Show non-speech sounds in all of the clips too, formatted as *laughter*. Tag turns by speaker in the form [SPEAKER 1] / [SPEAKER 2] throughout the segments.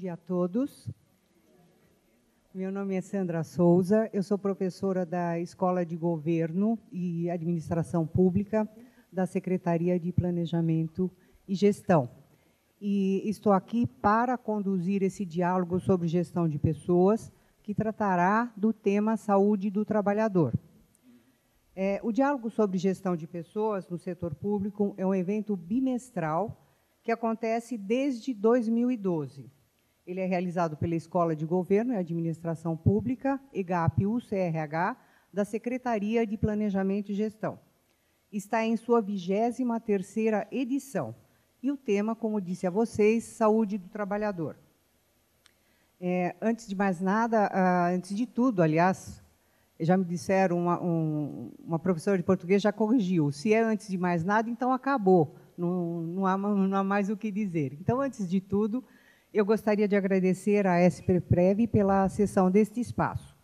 [SPEAKER 1] dia a todos. Meu nome é Sandra Souza, eu sou professora da Escola de Governo e Administração Pública da Secretaria de Planejamento e Gestão. E estou aqui para conduzir esse diálogo sobre gestão de pessoas, que tratará do tema saúde do trabalhador. É, o diálogo sobre gestão de pessoas no setor público é um evento bimestral que acontece desde 2012. Ele é realizado pela Escola de Governo e Administração Pública, EGAP-UCRH, da Secretaria de Planejamento e Gestão. Está em sua 23 edição. E o tema, como disse a vocês, saúde do trabalhador. É, antes de mais nada, ah, antes de tudo, aliás, já me disseram, uma, um, uma professora de português já corrigiu. Se é antes de mais nada, então acabou. Não, não, há, não há mais o que dizer. Então, antes de tudo, eu gostaria de agradecer à SPPREV pela sessão deste espaço.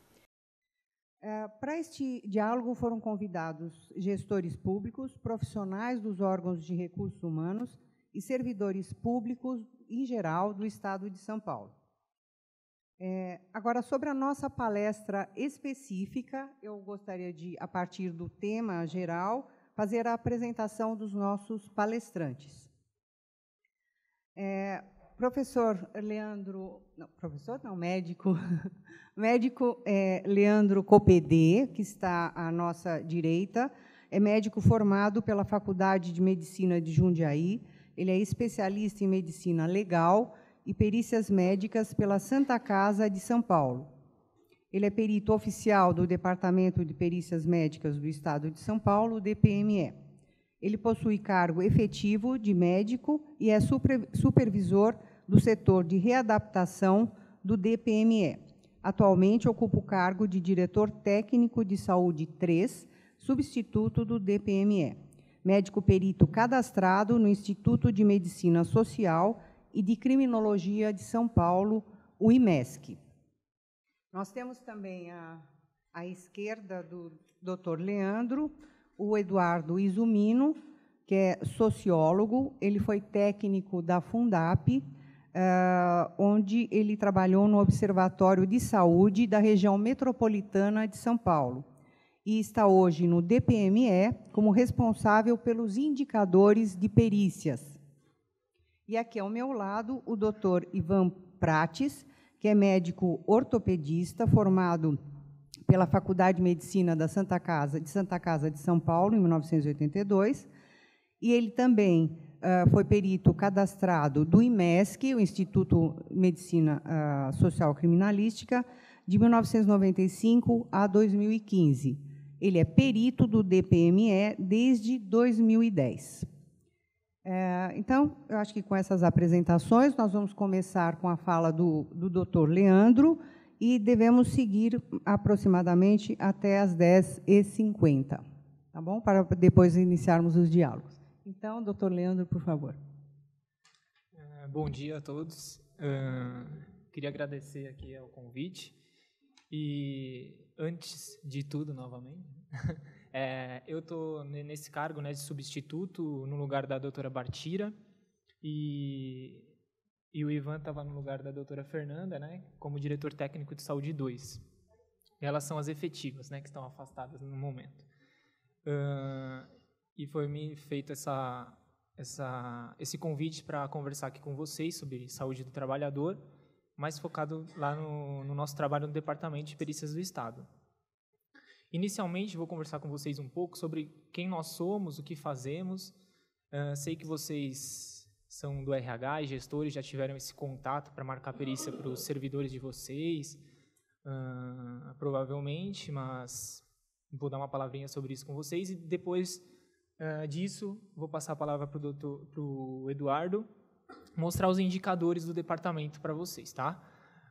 [SPEAKER 1] É, para este diálogo foram convidados gestores públicos, profissionais dos órgãos de recursos humanos e servidores públicos em geral do Estado de São Paulo. É, agora, sobre a nossa palestra específica, eu gostaria de, a partir do tema geral, fazer a apresentação dos nossos palestrantes. É, professor Leandro, não, professor não, médico, *laughs* médico é, Leandro Copedê, que está à nossa direita, é médico formado pela Faculdade de Medicina de Jundiaí, ele é especialista em medicina legal e perícias médicas pela Santa Casa de São Paulo. Ele é perito oficial do Departamento de Perícias Médicas do Estado de São Paulo, DPME. Ele possui cargo efetivo de médico e é supervisor do setor de readaptação do DPME. Atualmente ocupa o cargo de diretor técnico de saúde 3, substituto do DPME. Médico perito cadastrado no Instituto de Medicina Social e de Criminologia de São Paulo, o IMESC. Nós temos também à, à esquerda do Dr. Leandro, o Eduardo Izumino, que é sociólogo, ele foi técnico da Fundap, Uh, onde ele trabalhou no Observatório de Saúde da região metropolitana de São Paulo. E está hoje no DPME como responsável pelos indicadores de perícias. E aqui ao meu lado, o doutor Ivan Prates, que é médico ortopedista formado pela Faculdade de Medicina da Santa Casa, de Santa Casa de São Paulo, em 1982, e ele também uh, foi perito cadastrado do IMESC, o Instituto de Medicina uh, Social Criminalística, de 1995 a 2015. Ele é perito do DPME desde 2010. É, então, eu acho que com essas apresentações, nós vamos começar com a fala do, do Dr. Leandro, e devemos seguir aproximadamente até as 10h50, tá bom? Para depois iniciarmos os diálogos. Então, doutor Leandro, por favor.
[SPEAKER 2] Ah, bom dia a todos. Ah, queria agradecer aqui ao convite. E antes de tudo, novamente, é, *laughs* eu estou nesse cargo né, de substituto no lugar da doutora Bartira. E e o Ivan estava tá no lugar da doutora Fernanda, né, como diretor técnico de saúde 2. Elas são as efetivas, né, que estão afastadas no momento. Uh, e foi me feito essa, essa, esse convite para conversar aqui com vocês sobre saúde do trabalhador, mais focado lá no, no nosso trabalho no Departamento de Perícias do Estado. Inicialmente, vou conversar com vocês um pouco sobre quem nós somos, o que fazemos. Uh, sei que vocês são do RH e gestores já tiveram esse contato para marcar perícia para os servidores de vocês, uh, provavelmente, mas vou dar uma palavrinha sobre isso com vocês e depois uh, disso vou passar a palavra para o Eduardo mostrar os indicadores do departamento para vocês, tá?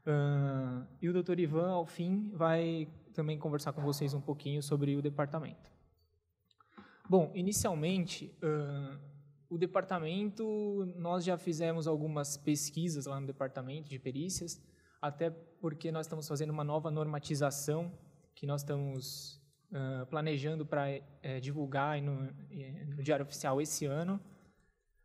[SPEAKER 2] Uh, e o Dr. Ivan, ao fim, vai também conversar com vocês um pouquinho sobre o departamento. Bom, inicialmente, uh, o departamento, nós já fizemos algumas pesquisas lá no departamento de perícias, até porque nós estamos fazendo uma nova normatização que nós estamos uh, planejando para uh, divulgar no, no, Diário Oficial esse ano,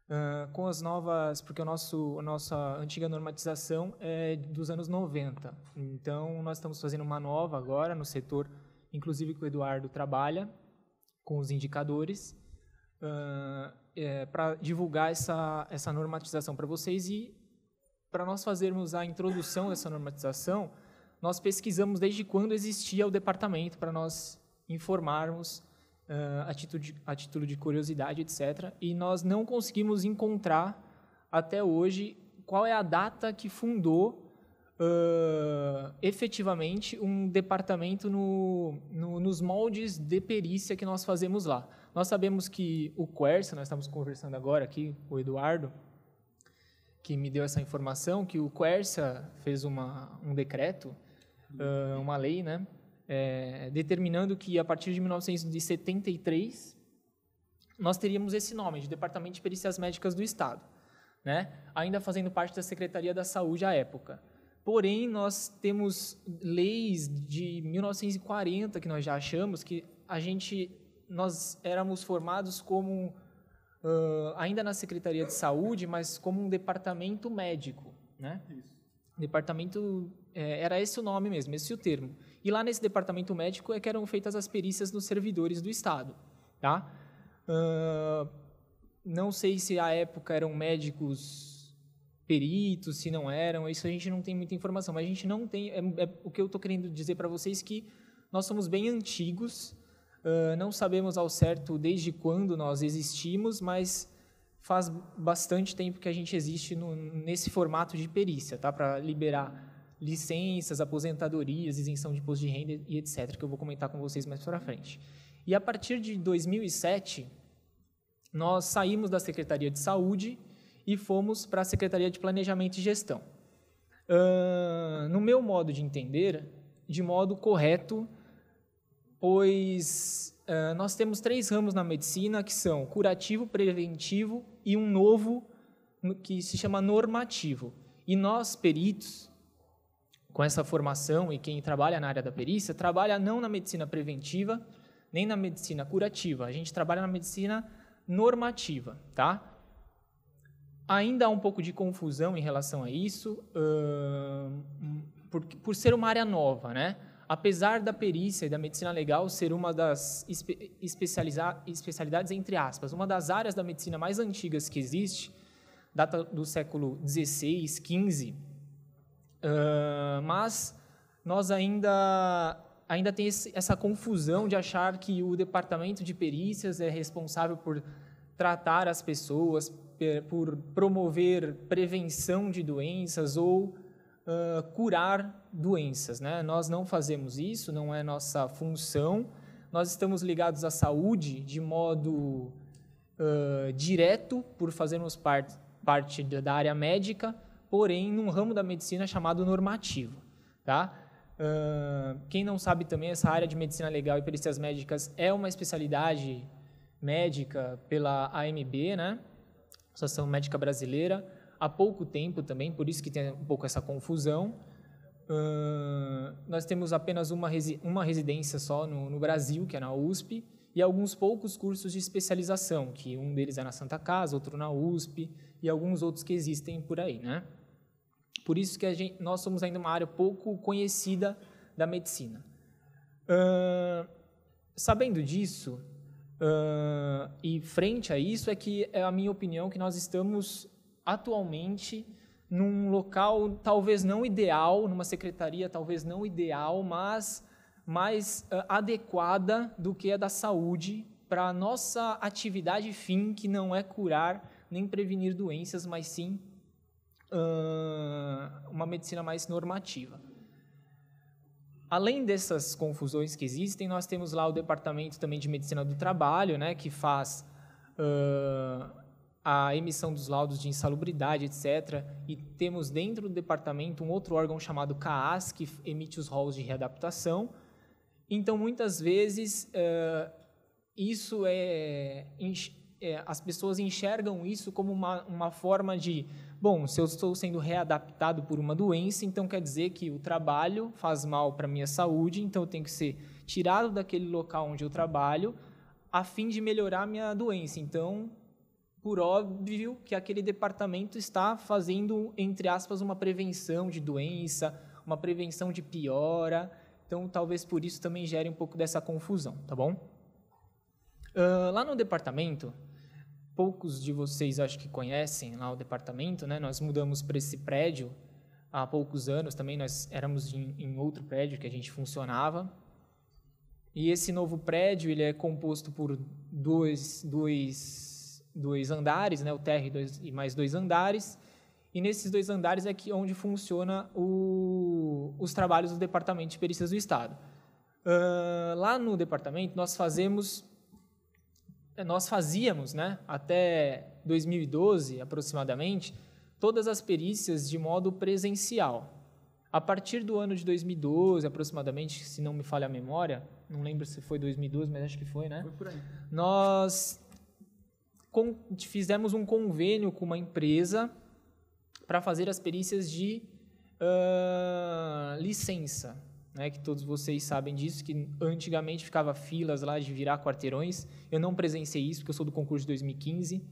[SPEAKER 2] uh, com as novas, porque o nosso, a nossa antiga normatização é dos anos 90. Então, nós estamos fazendo uma nova agora no setor, inclusive que o Eduardo trabalha, com os indicadores. Uh, é, para divulgar essa, essa normatização para vocês e para nós fazermos a introdução dessa normatização, nós pesquisamos desde quando existia o departamento para nós informarmos uh, a, título de, a título de curiosidade, etc. E nós não conseguimos encontrar até hoje qual é a data que fundou uh, efetivamente um departamento no, no, nos moldes de perícia que nós fazemos lá. Nós sabemos que o Quercia, nós estamos conversando agora aqui, o Eduardo, que me deu essa informação, que o Quercia fez uma, um decreto, uh, uma lei, né, é, determinando que a partir de 1973 nós teríamos esse nome de Departamento de Perícias Médicas do Estado, né, ainda fazendo parte da Secretaria da Saúde à época. Porém, nós temos leis de 1940 que nós já achamos que a gente nós éramos formados como, uh, ainda na Secretaria de Saúde, mas como um departamento médico, né? Isso. Departamento, é, era esse o nome mesmo, esse o termo. E lá nesse departamento médico é que eram feitas as perícias nos servidores do Estado, tá? Uh, não sei se à época eram médicos peritos, se não eram, isso a gente não tem muita informação, mas a gente não tem, é, é, o que eu estou querendo dizer para vocês é que nós somos bem antigos Uh, não sabemos ao certo desde quando nós existimos, mas faz bastante tempo que a gente existe no, nesse formato de perícia, tá? para liberar licenças, aposentadorias, isenção de imposto de renda e etc., que eu vou comentar com vocês mais para frente. E a partir de 2007, nós saímos da Secretaria de Saúde e fomos para a Secretaria de Planejamento e Gestão. Uh, no meu modo de entender, de modo correto, pois uh, nós temos três ramos na medicina que são curativo, preventivo e um novo que se chama normativo. E nós, peritos, com essa formação e quem trabalha na área da perícia, trabalha não na medicina preventiva, nem na medicina curativa. A gente trabalha na medicina normativa, tá? Ainda há um pouco de confusão em relação a isso, uh, por, por ser uma área nova, né? Apesar da perícia e da medicina legal ser uma das espe especialidades, entre aspas, uma das áreas da medicina mais antigas que existe, data do século XVI, XV, uh, mas nós ainda, ainda tem esse, essa confusão de achar que o departamento de perícias é responsável por tratar as pessoas, per, por promover prevenção de doenças ou uh, curar doenças. Né? Nós não fazemos isso, não é nossa função. Nós estamos ligados à saúde de modo uh, direto, por fazermos parte, parte da área médica, porém num ramo da medicina chamado normativo. Tá? Uh, quem não sabe também, essa área de medicina legal e perícias médicas é uma especialidade médica pela AMB, né? Associação Médica Brasileira há pouco tempo também, por isso que tem um pouco essa confusão. Uh, nós temos apenas uma, resi uma residência só no, no, Brasil, que é na USP, e alguns poucos cursos de especialização, que um deles é na Santa Casa, outro na USP, e alguns outros que existem por aí, né? Por isso que gente, nós somos ainda uma área pouco conhecida da medicina. Uh, sabendo disso, uh, e frente a isso, é que é a minha opinião que nós estamos atualmente num local talvez não ideal, numa secretaria talvez não ideal, mas mais uh, adequada do que a da saúde para a nossa atividade fim, que não é curar nem prevenir doenças, mas sim uh, uma medicina mais normativa. Além dessas confusões que existem, nós temos lá o departamento também de medicina do trabalho, né, que faz uh, a emissão dos laudos de insalubridade, etc. E temos dentro do departamento um outro órgão chamado CAAS, que emite os rolos de readaptação. Então, muitas vezes, uh, isso é, é, as pessoas enxergam isso como uma, uma forma de, bom, se eu estou sendo readaptado por uma doença, então quer dizer que o trabalho faz mal para a minha saúde, então eu tenho que ser tirado daquele local onde eu trabalho a fim de melhorar a minha doença. Então, por óbvio que aquele departamento está fazendo, entre aspas, uma prevenção de doença, uma prevenção de piora. Então, talvez por isso também gere um pouco dessa confusão, tá bom? Uh, lá no departamento, poucos de vocês acho que conhecem lá o departamento, né? Nós mudamos para esse prédio há poucos anos também, nós éramos em, em outro prédio que a gente funcionava. E esse novo prédio, ele é composto por dois, dois dois andares, né, o térreo dois, e mais dois andares. E nesses dois andares é que onde funciona o, os trabalhos do Departamento de Perícias do Estado. Uh, lá no departamento nós fazemos, nós fazíamos, né, até 2012 aproximadamente, todas as perícias de modo presencial. A partir do ano de 2012, aproximadamente, se não me falha a memória, não lembro se foi 2012, mas acho que foi, né? Foi por aí. Nós com, fizemos um convênio com uma empresa para fazer as perícias de uh, licença, né? Que todos vocês sabem disso, que antigamente ficava filas lá de virar quarteirões. Eu não presenciei isso porque eu sou do concurso de 2015.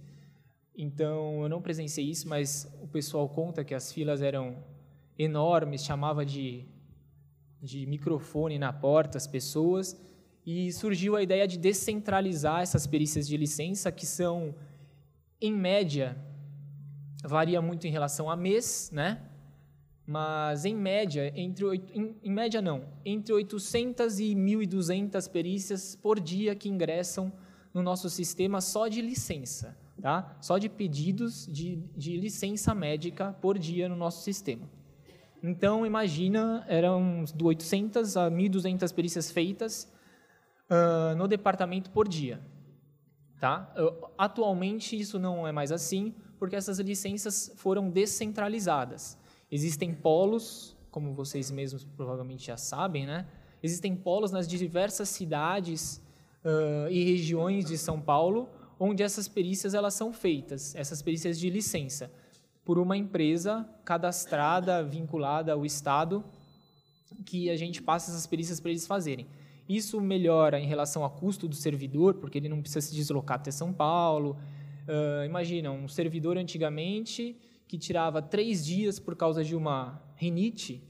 [SPEAKER 2] Então, eu não presenciei isso, mas o pessoal conta que as filas eram enormes, chamava de, de microfone na porta as pessoas. E surgiu a ideia de descentralizar essas perícias de licença, que são, em média, varia muito em relação a mês, né? Mas em média, entre em, em média não, entre 800 e 1.200 perícias por dia que ingressam no nosso sistema só de licença, tá? Só de pedidos de, de licença médica por dia no nosso sistema. Então imagina, eram de 800 a 1.200 perícias feitas uh, no departamento por dia. Tá? atualmente isso não é mais assim, porque essas licenças foram descentralizadas. Existem polos, como vocês mesmos provavelmente já sabem, né? Existem polos nas diversas cidades uh, e regiões de São Paulo onde essas perícias elas são feitas, essas perícias de licença, por uma empresa cadastrada, vinculada ao Estado, que a gente passa essas perícias para eles fazerem. Isso melhora em relação ao custo do servidor, porque ele não precisa se deslocar até São Paulo. Uh, imagina, um servidor antigamente que tirava três dias por causa de uma rinite,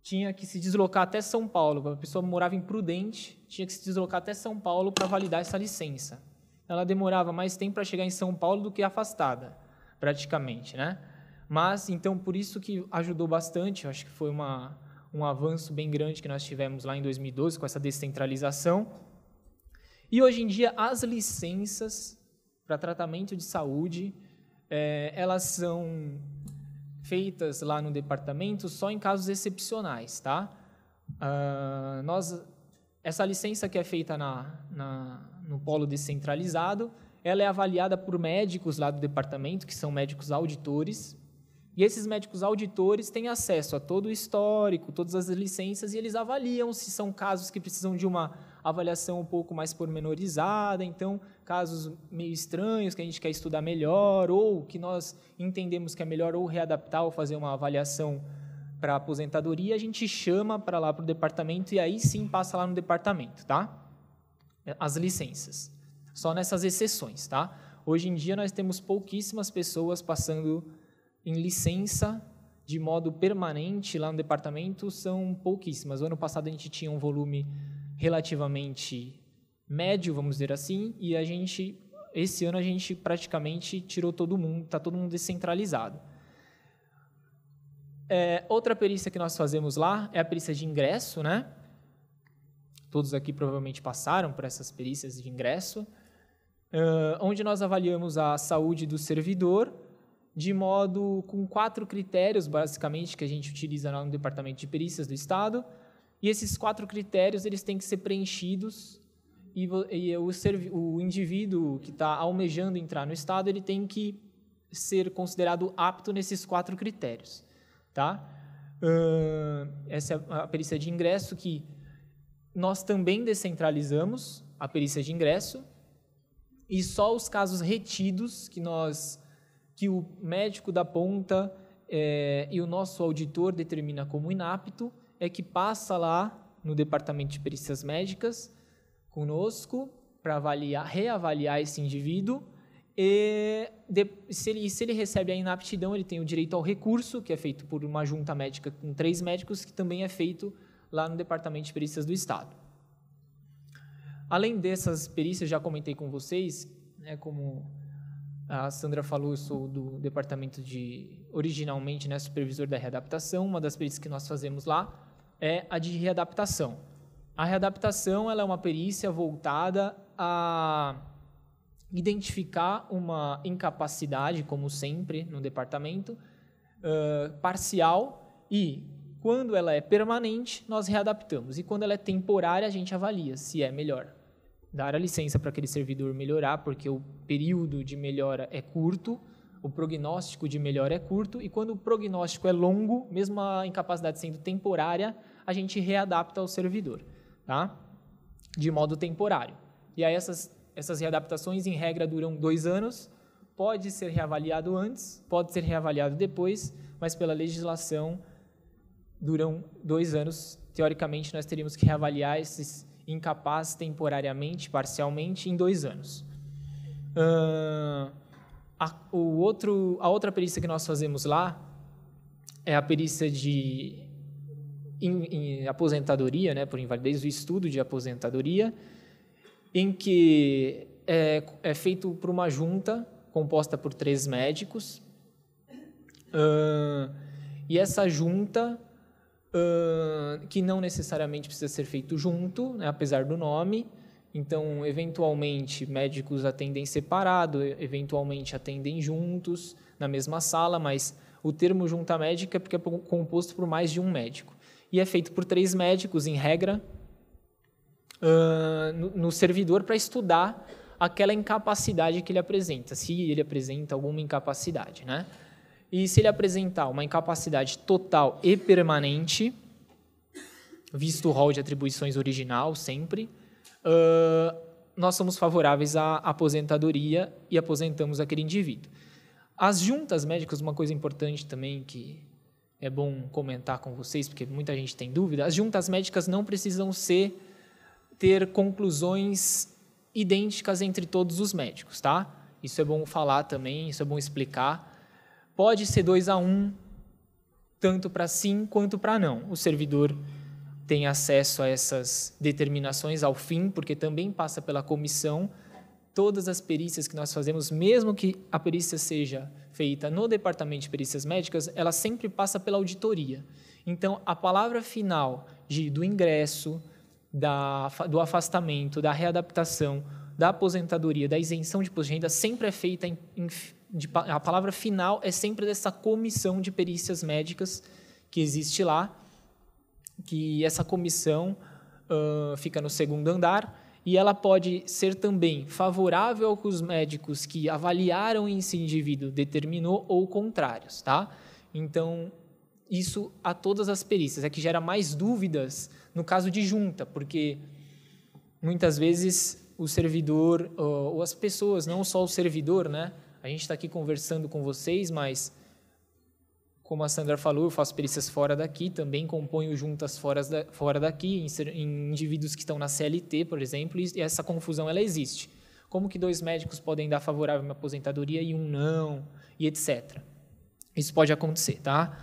[SPEAKER 2] tinha que se deslocar até São Paulo. A pessoa morava em Prudente, tinha que se deslocar até São Paulo para validar essa licença. Ela demorava mais tempo para chegar em São Paulo do que afastada, praticamente, né? Mas, então, por isso que ajudou bastante, acho que foi uma, um avanço bem grande que nós tivemos lá em 2012 com essa descentralização. E hoje em dia, as licenças para tratamento de saúde, é, elas são feitas lá no departamento só em casos excepcionais, tá? Uh, nós, essa licença que é feita na, na, no polo descentralizado, ela é avaliada por médicos lá do departamento, que são médicos auditores, e esses médicos auditores têm acesso a todo o histórico, todas as licenças, e eles avaliam se são casos que precisam de uma avaliação um pouco mais pormenorizada, então, casos meio estranhos que a gente quer estudar melhor, ou que nós entendemos que é melhor ou readaptar ou fazer uma avaliação para aposentadoria, a gente chama para lá para o departamento e aí sim passa lá no departamento, tá? As licenças. Só nessas exceções, tá? Hoje em dia nós temos pouquíssimas pessoas passando em licença de modo permanente lá no departamento são pouquíssimas. O ano passado a gente tinha um volume relativamente médio, vamos dizer assim, e a gente esse ano a gente praticamente tirou todo mundo, está todo mundo descentralizado. É, outra perícia que nós fazemos lá é a perícia de ingresso, né? Todos aqui provavelmente passaram por essas perícias de ingresso, onde nós avaliamos a saúde do servidor de modo com quatro critérios, basicamente, que a gente utiliza no Departamento de Perícias do Estado. E esses quatro critérios eles têm que ser preenchidos e, e o, o indivíduo que está almejando entrar no Estado ele tem que ser considerado apto nesses quatro critérios. Tá? Uh, essa é a perícia de ingresso que nós também descentralizamos a perícia de ingresso e só os casos retidos que nós que o médico da ponta é, e o nosso auditor determina como inapto é que passa lá no departamento de perícias médicas conosco para avaliar, reavaliar esse indivíduo e de, se, ele, se ele recebe a inaptidão, ele tem o direito ao recurso, que é feito por uma junta médica com três médicos, que também é feito lá no Departamento de Perícias do Estado. Além dessas perícias, já comentei com vocês, né, como a Sandra falou, eu sou do departamento de, originalmente, né, supervisor da readaptação. Uma das perícias que nós fazemos lá é a de readaptação. A readaptação ela é uma perícia voltada a identificar uma incapacidade, como sempre, no departamento, uh, parcial e quando ela é permanente, nós readaptamos. E quando ela é temporária, a gente avalia se é melhor dar a licença para aquele servidor melhorar, porque o período de melhora é curto, o prognóstico de melhora é curto, e quando o prognóstico é longo, mesmo a incapacidade sendo temporária, a gente readapta o servidor, tá? de modo temporário. E aí essas, essas readaptações, em regra, duram dois anos, pode ser reavaliado antes, pode ser reavaliado depois, mas pela legislação duram dois anos. Teoricamente, nós teríamos que reavaliar esses incapaz temporariamente, parcialmente, em dois anos. Uh, a, o outro, a outra perícia que nós fazemos lá é a perícia de in, in aposentadoria, né, por invalidez, o estudo de aposentadoria, em que é, é feito por uma junta composta por três médicos. Uh, e essa junta que não necessariamente precisa ser feito junto, né, apesar do nome. Então, eventualmente, médicos atendem separado, eventualmente atendem juntos, na mesma sala, mas o termo junta médica é porque é composto por mais de um médico. E é feito por três médicos, em regra, uh, no, no servidor para estudar aquela incapacidade que ele apresenta, se ele apresenta alguma incapacidade, né? E se ele apresentar uma incapacidade total e permanente, visto o rol de atribuições original sempre, uh, nós somos favoráveis à aposentadoria e aposentamos aquele indivíduo. As juntas médicas, uma coisa importante também que é bom comentar com vocês, porque muita gente tem dúvida, as juntas médicas não precisam ser ter conclusões idênticas entre todos os médicos, tá? Isso é bom falar também, isso é bom explicar Pode ser 2 a 1, um, tanto para sim quanto para não. O servidor tem acesso a essas determinações ao fim, porque também passa pela comissão. Todas as perícias que nós fazemos, mesmo que a perícia seja feita no departamento de perícias médicas, ela sempre passa pela auditoria. Então, a palavra final de, do ingresso, da, do afastamento, da readaptação, da aposentadoria, da isenção de imposto de renda sempre é feita em, em, de, a palavra final é sempre dessa comissão de perícias médicas que existe lá, que essa comissão uh, fica no segundo andar e ela pode ser também favorável ao os médicos que avaliaram esse indivíduo determinou ou contrários, tá? Então, isso a todas as perícias, é que gera mais dúvidas no caso de junta, porque muitas vezes o servidor ou as pessoas, não só o servidor, né, a gente está aqui conversando com vocês, mas como a Sandra falou, eu faço perícias fora daqui, também componho juntas fora, da, fora daqui, em, em, indivíduos que estão na CLT, por exemplo, e essa confusão ela existe. Como que dois médicos podem dar favorável à minha aposentadoria e um não, e etc. Isso pode acontecer, tá?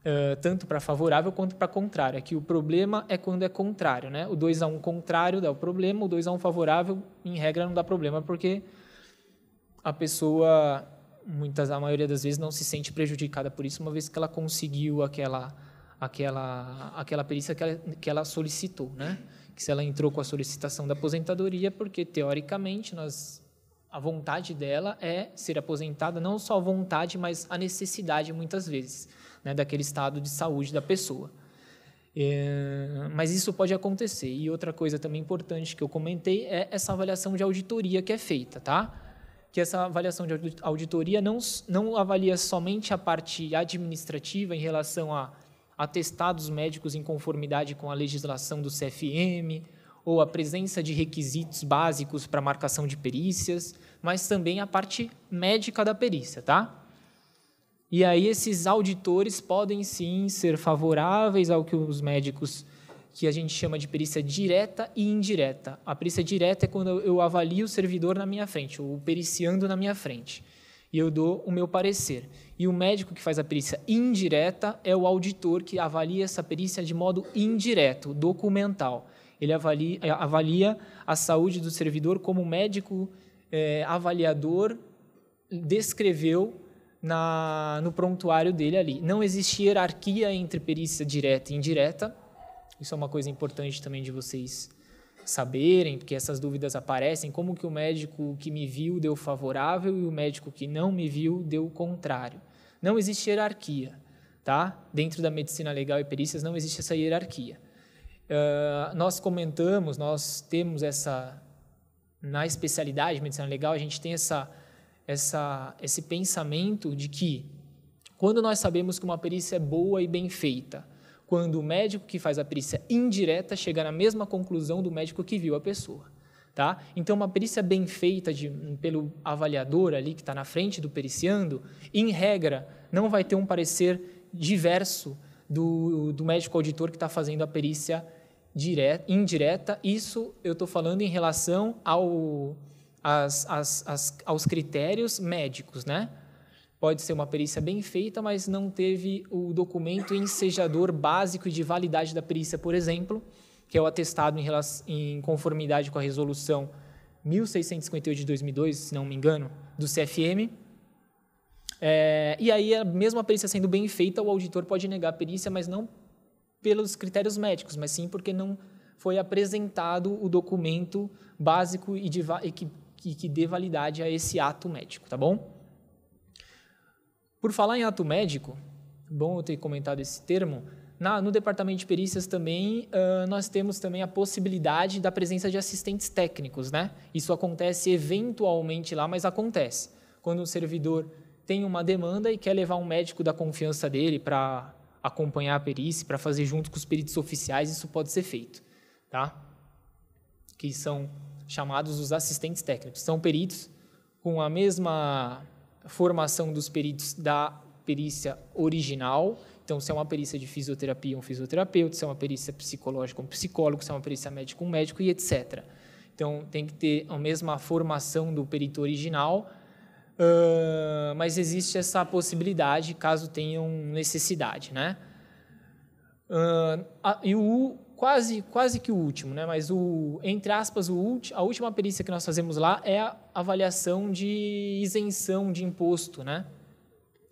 [SPEAKER 2] Uh, tanto para favorável quanto para contrário. Aqui é o problema é quando é contrário, né? O 2 a 1 um contrário dá o problema, o 2 a 1 um favorável, em regra, não dá problema, porque a pessoa, muitas, a maioria das vezes, não se sente prejudicada por isso, uma vez que ela conseguiu aquela, aquela, aquela perícia que ela, que ela solicitou, né? Que se ela entrou com a solicitação da aposentadoria, porque teoricamente nós a vontade dela é ser aposentada, não só a vontade, mas a necessidade, muitas vezes, né, daquele estado de saúde da pessoa. É, mas isso pode acontecer. E outra coisa também importante que eu comentei é essa avaliação de auditoria que é feita, tá? que essa avaliação de auditoria não, não avalia somente a parte administrativa em relação a atestados médicos em conformidade com a legislação do CFM, ou a presença de requisitos básicos para marcação de perícias, mas também a parte médica da perícia, tá? E aí esses auditores podem sim ser favoráveis ao que os médicos que a gente chama de perícia direta e indireta. A perícia direta é quando eu avalio o servidor na minha frente, o periciando na minha frente, e eu dou o meu parecer. E o médico que faz a perícia indireta é o auditor que avalia essa perícia de modo indireto, documental. Ele avalia, eh, avalia a saúde do servidor como o médico é, avaliador descreveu na, no prontuário dele ali. Não existe hierarquia entre perícia direta e indireta isso é uma coisa importante também de vocês saberem, porque essas dúvidas aparecem, como que o médico que me viu deu favorável e o médico que não me viu deu o contrário. Não existe hierarquia, tá? Dentro da medicina legal e perícias não existe essa hierarquia. Uh, nós comentamos, nós temos essa na especialidade de medicina legal, a gente tem essa, essa, esse pensamento de que quando nós sabemos que uma perícia é boa e bem feita, quando o médico que faz a perícia indireta chega na mesma conclusão do médico que viu a pessoa. Tá? Então, uma perícia bem feita de, pelo avaliador ali que está na frente do periciando, em regra, não vai ter um parecer diverso do, do médico auditor que está fazendo a perícia direta, indireta. Isso eu estou falando em relação ao, as, as, as, aos critérios médicos, né? Pode ser uma perícia bem feita, mas não teve o documento ensejador básico e de validade da perícia, por exemplo, que é o atestado em, relação, em conformidade com a resolução 1658 de 2002, se não me engano, do CFM. É, e aí, mesmo a perícia sendo bem feita, o auditor pode negar a perícia, mas não pelos critérios médicos, mas sim porque não foi apresentado o documento básico e, de, e que, que, que dê validade a esse ato médico, tá bom? Por falar em ato médico, bom eu ter comentado esse termo, na, no departamento de perícias também uh, nós temos também a possibilidade da presença de assistentes técnicos, né? Isso acontece eventualmente lá, mas acontece. Quando um servidor tem uma demanda e quer levar um médico da confiança dele para acompanhar a perícia, para fazer junto com os peritos oficiais, isso pode ser feito, tá? Que são chamados os assistentes técnicos. São peritos com a mesma formação dos peritos da perícia original. Então, se é uma perícia de fisioterapia, um fisioterapeuta, se é uma perícia psicológica, um psicólogo, se é uma perícia médica, um médico e etc. Então, tem que ter a mesma formação do perito original, uh, mas existe essa possibilidade caso tenham necessidade, né? Uh, a, e o quase, quase que o último, né? Mas o entre aspas o ulti, a última perícia que nós fazemos lá é a avaliação de isenção de imposto, né?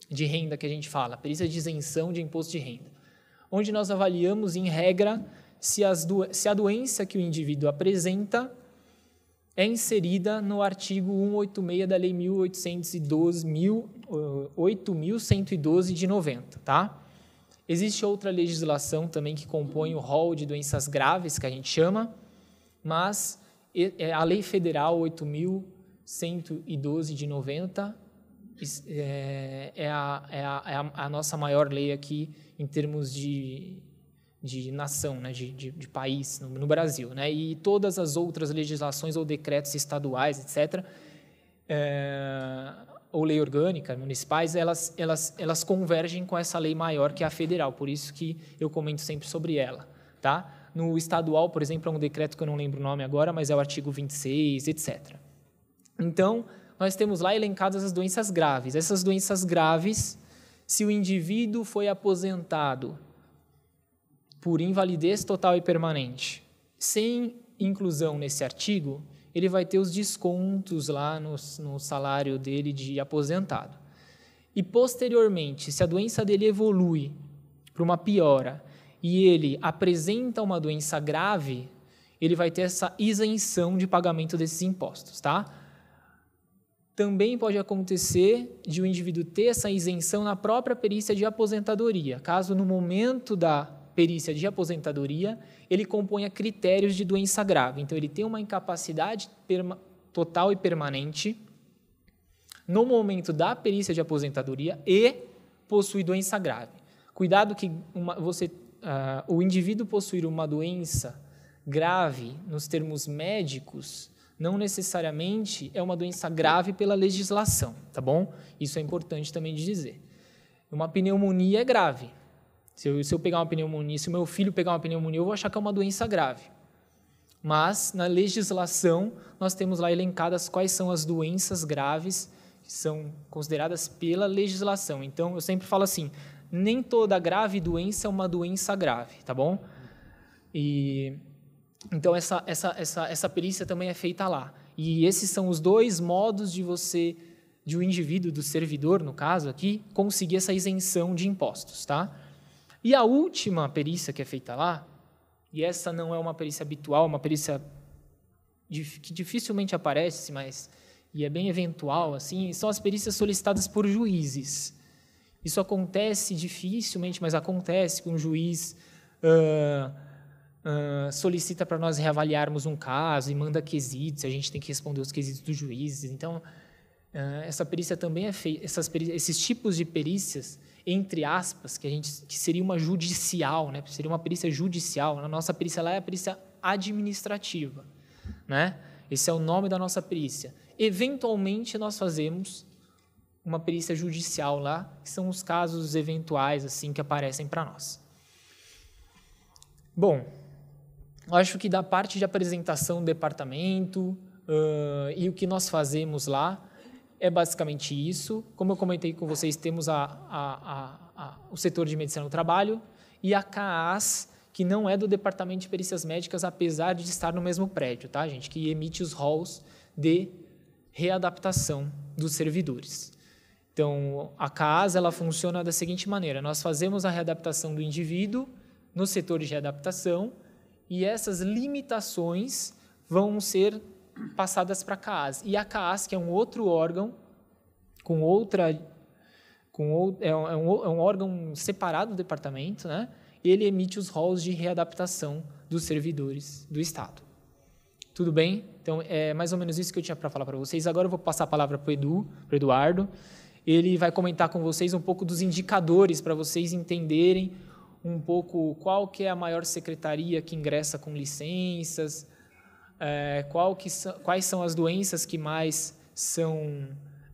[SPEAKER 2] De renda que a gente fala, perícia de isenção de imposto de renda, onde nós avaliamos em regra se, as do, se a doença que o indivíduo apresenta é inserida no artigo 186 da Lei 1812, 8.112 eh, de 90, tá? Existe outra legislação também que compõe o rol de doenças graves, que a gente chama, mas é, a Lei Federal 8.112 de 90 é, é, a, é, a, é, a, nossa maior lei aqui em termos de, de nação, né, de, de, de país no, no, Brasil. Né, e todas as outras legislações ou decretos estaduais, etc., ou lei orgânica municipais, elas, elas, elas convergem com essa lei maior que é a federal, por isso que eu comento sempre sobre ela, tá? No estadual, por exemplo, é um decreto que eu não lembro o nome agora, mas é o artigo 26, etc. Então, nós temos lá elencadas as doenças graves. Essas doenças graves, se o indivíduo foi aposentado por invalidez total e permanente, sem inclusão nesse artigo, ele vai ter os descontos lá no, no salário dele de aposentado. E posteriormente, se a doença dele evolui para uma piora e ele apresenta uma doença grave, ele vai ter essa isenção de pagamento desses impostos, tá? Também pode acontecer de o um indivíduo ter essa isenção na própria perícia de aposentadoria, caso no momento da perícia de aposentadoria, ele a critérios de doença grave. Então, ele tem uma incapacidade total e permanente no momento da perícia de aposentadoria e possui doença grave. Cuidado que uma, você, uh, o indivíduo possuir uma doença grave, nos termos médicos, não necessariamente é uma doença grave pela legislação, tá bom? Isso é importante também de dizer. Uma pneumonia é grave, se eu, se eu pegar uma pneumonia, se o meu filho pegar uma pneumonia, eu vou achar que é uma doença grave. Mas, na legislação, nós temos lá elencadas quais são as doenças graves que são consideradas pela legislação. Então, eu sempre falo assim: nem toda grave doença é uma doença grave, tá bom? E então essa essa essa essa perícia também é feita lá. E esses são os dois modos de você de um indivíduo, do servidor, no caso aqui, conseguir essa isenção de impostos, tá? E a última perícia que é feita lá, e essa não é uma perícia habitual, uma perícia que dificilmente aparece, mas e é bem eventual assim, são as perícias solicitadas por juízes. Isso acontece dificilmente, mas acontece que um juiz uh, uh, solicita para nós reavaliarmos um caso e manda quesitos, a gente tem que responder os quesitos dos juízes. Então, uh, essa perícia também é feita, esses tipos de perícias entre aspas, que a gente que seria uma judicial, né? Seria uma perícia judicial. A nossa perícia lá é a perícia administrativa, né? Esse é o nome da nossa perícia. Eventualmente nós fazemos uma perícia judicial lá, que são os casos eventuais assim que aparecem para nós. Bom, acho que da parte de apresentação do departamento uh, e o que nós fazemos lá, é basicamente isso. Como eu comentei com vocês, temos a, a, a, o setor de medicina do trabalho e a CAAS, que não é do Departamento de Perícias Médicas, apesar de estar no mesmo prédio, tá, gente? Que emite os halls de readaptação dos servidores. Então, a CAAS ela funciona da seguinte maneira: nós fazemos a readaptação do indivíduo no setor de readaptação e essas limitações vão ser passadas para a CAAS. E a CAAS, que é um outro órgão, com outra. Com, ou, é, um, é, um, é órgão separado do departamento, né? ele emite os rolls de readaptação dos servidores do Estado. Tudo bem? Então, é mais ou menos isso que eu tinha para falar para vocês. Agora eu vou passar a palavra para o Edu, para Eduardo. Ele vai comentar com vocês um pouco dos indicadores para vocês entenderem um pouco qual que é a maior secretaria que ingressa com licenças, é, qual que são, quais são as doenças que mais são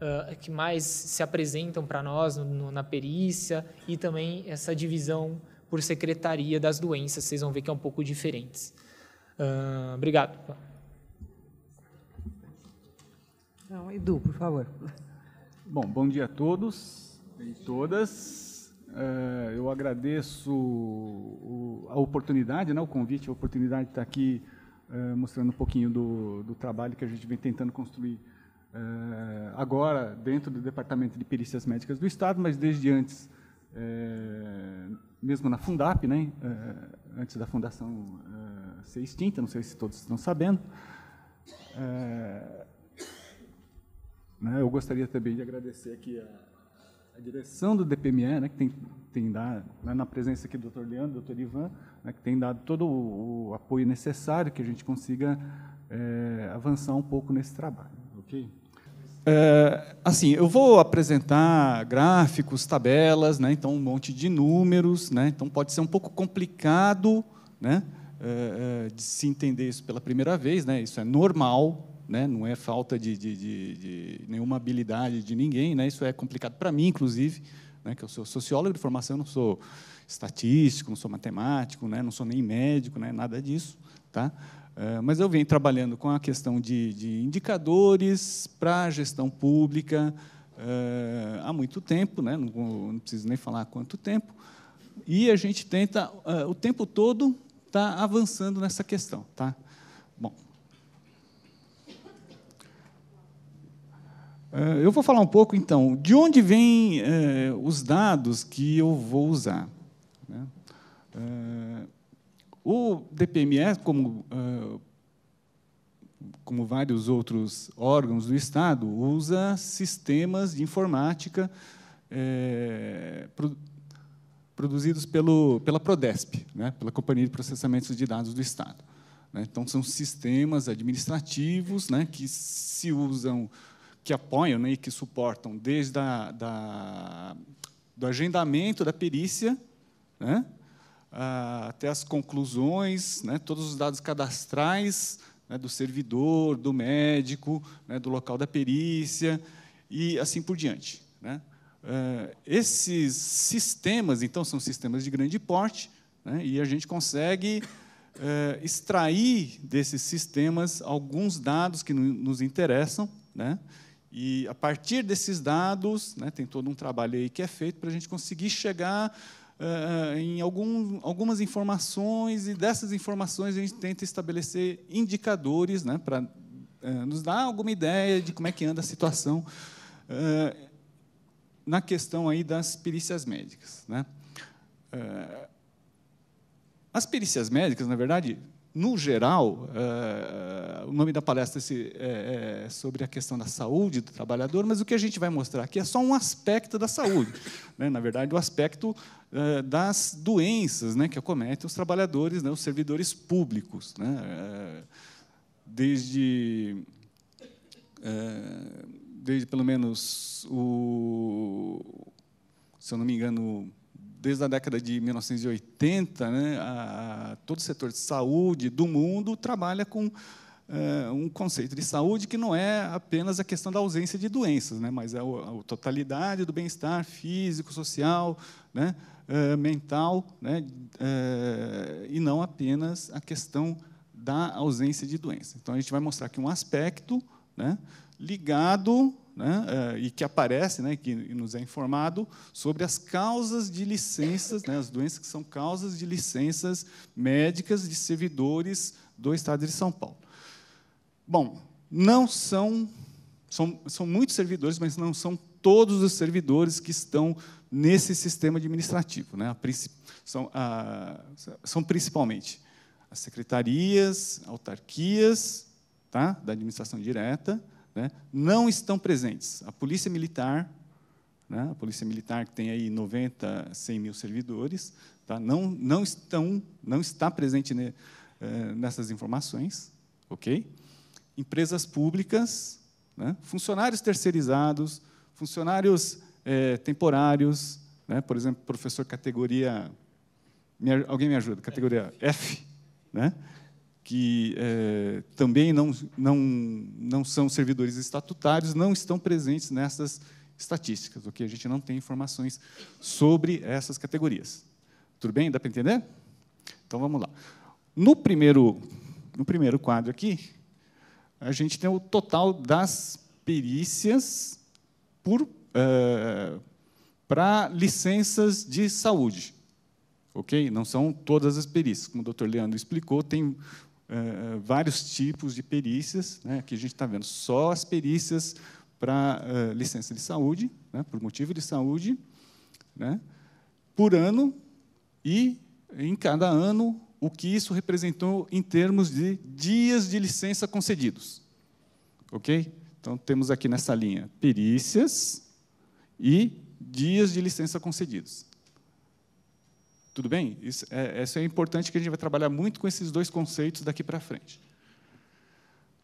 [SPEAKER 2] uh, que mais se apresentam para nós no, no, na perícia e também essa divisão por secretaria das doenças. Vocês vão ver que é um pouco diferentes. Uh, obrigado.
[SPEAKER 1] Não, Edu, por favor.
[SPEAKER 3] Bom, bom dia a todos e todas. É, eu agradeço a oportunidade, né, o convite, a oportunidade de estar aqui eh, mostrando um pouquinho do, do, trabalho que a gente vem tentando construir eh, agora dentro do Departamento de Perícias Médicas do Estado, mas desde antes, eh, mesmo na Fundap, né, antes da fundação ser extinta, não sei se todos estão sabendo. Né, eu gostaria também de agradecer aqui a a direção do DPME, né, que tem, tem dado, né, na presença aqui do Dr. Leandro, Dr. Ivan, né, que tem dado todo o, o, apoio necessário que a gente consiga é, avançar um pouco nesse trabalho. Ok? É, assim, eu vou apresentar gráficos, tabelas, né, então um monte de números, né, então pode ser um pouco complicado, né, é, de se entender isso pela primeira vez, né, isso é normal, né? não é falta de, de, de, de, nenhuma habilidade de ninguém, né? isso é complicado para mim, inclusive, né? que eu sou sociólogo de formação, não sou estatístico, não sou matemático, né, não sou nem médico, né, nada disso. Tá? Eh, mas eu venho trabalhando com a questão de, indicadores para a gestão pública eh, há muito tempo, né, não, não, preciso nem falar há quanto tempo, e a gente tenta, eh, o tempo todo, estar tá avançando nessa questão. Tá? Eh, eu vou falar um pouco, então, de onde vêm eh, os dados que eu vou usar. Né? Eh, o DPMS, como, como vários outros órgãos do Estado, usa sistemas de informática produzidos pelo, pela Prodesp, né? pela Companhia de Processamento de Dados do Estado. Né? Então, são sistemas administrativos né, que se usam que apoiam né, e que suportam desde a, da, do agendamento da perícia né, até as conclusões, né, todos os dados cadastrais né, do servidor, do médico, né, do local da perícia e assim por diante. Né. Eh, esses sistemas, então, são sistemas de grande porte e a gente consegue eh, extrair desses sistemas alguns dados que nos interessam, né? E a partir desses dados, né, tem todo um trabalho aí que é feito para a gente conseguir chegar uh, em algum, algumas informações, e dessas informações a gente tenta estabelecer indicadores né, para uh, eh, nos dar alguma ideia de como é que anda a situação uh, na questão aí das perícias médicas. Né? as perícias médicas, na verdade, no geral, é, o nome da palestra é, é, sobre a questão da saúde do trabalhador, mas o que a gente vai mostrar aqui é só um aspecto da saúde. Né? Na verdade, o aspecto é, das doenças né, que acometem os trabalhadores, né, os servidores públicos. Né? Eh, desde, desde, pelo menos, o, se eu não me engano, desde a década de 1980, né, a, a, todo o setor de saúde do mundo trabalha com é, um conceito de saúde que não é apenas a questão da ausência de doenças, né, mas é a, a totalidade do bem-estar físico, social, né, é, mental, né, é, e não apenas a questão da ausência de doença. Então, a gente vai mostrar aqui um aspecto né, ligado né, eh, e que aparece, né, que nos é informado, sobre as causas de licenças, né, as doenças que são causas de licenças médicas de servidores do Estado de São Paulo. Bom, não são, são, são muitos servidores, mas não são todos os servidores que estão nesse sistema administrativo. Né, são, a, são principalmente as secretarias, autarquias tá, da administração direta, né, não estão presentes. A polícia militar, né, a polícia militar que tem aí 90, 100 mil servidores, tá, não, não, estão, não está presente ne, eh, nessas informações. ok? Empresas públicas, né, funcionários terceirizados, funcionários eh, temporários, né, por exemplo, professor categoria... Me, alguém me ajuda, categoria F, né? que é, também não, não, não são servidores estatutários, não estão presentes nessas estatísticas, ok? A gente não tem informações sobre essas categorias. Tudo bem? Dá para entender? Então, vamos lá. No primeiro, no primeiro quadro aqui, a gente tem o total das perícias é, eh, para licenças de saúde. Ok? Não são todas as perícias. Como o doutor Leandro explicou, tem eh, eh, vários tipos de perícias. Né? Aqui a gente está vendo só as perícias para uh, eh, licença de saúde, né? por motivo de saúde, né? por ano, e em cada ano o que isso representou em termos de dias de licença concedidos. Ok? Então, temos aqui nessa linha perícias e dias de licença concedidos. Tudo bem? Isso é, isso é importante que a gente vai trabalhar muito com esses dois conceitos daqui para frente.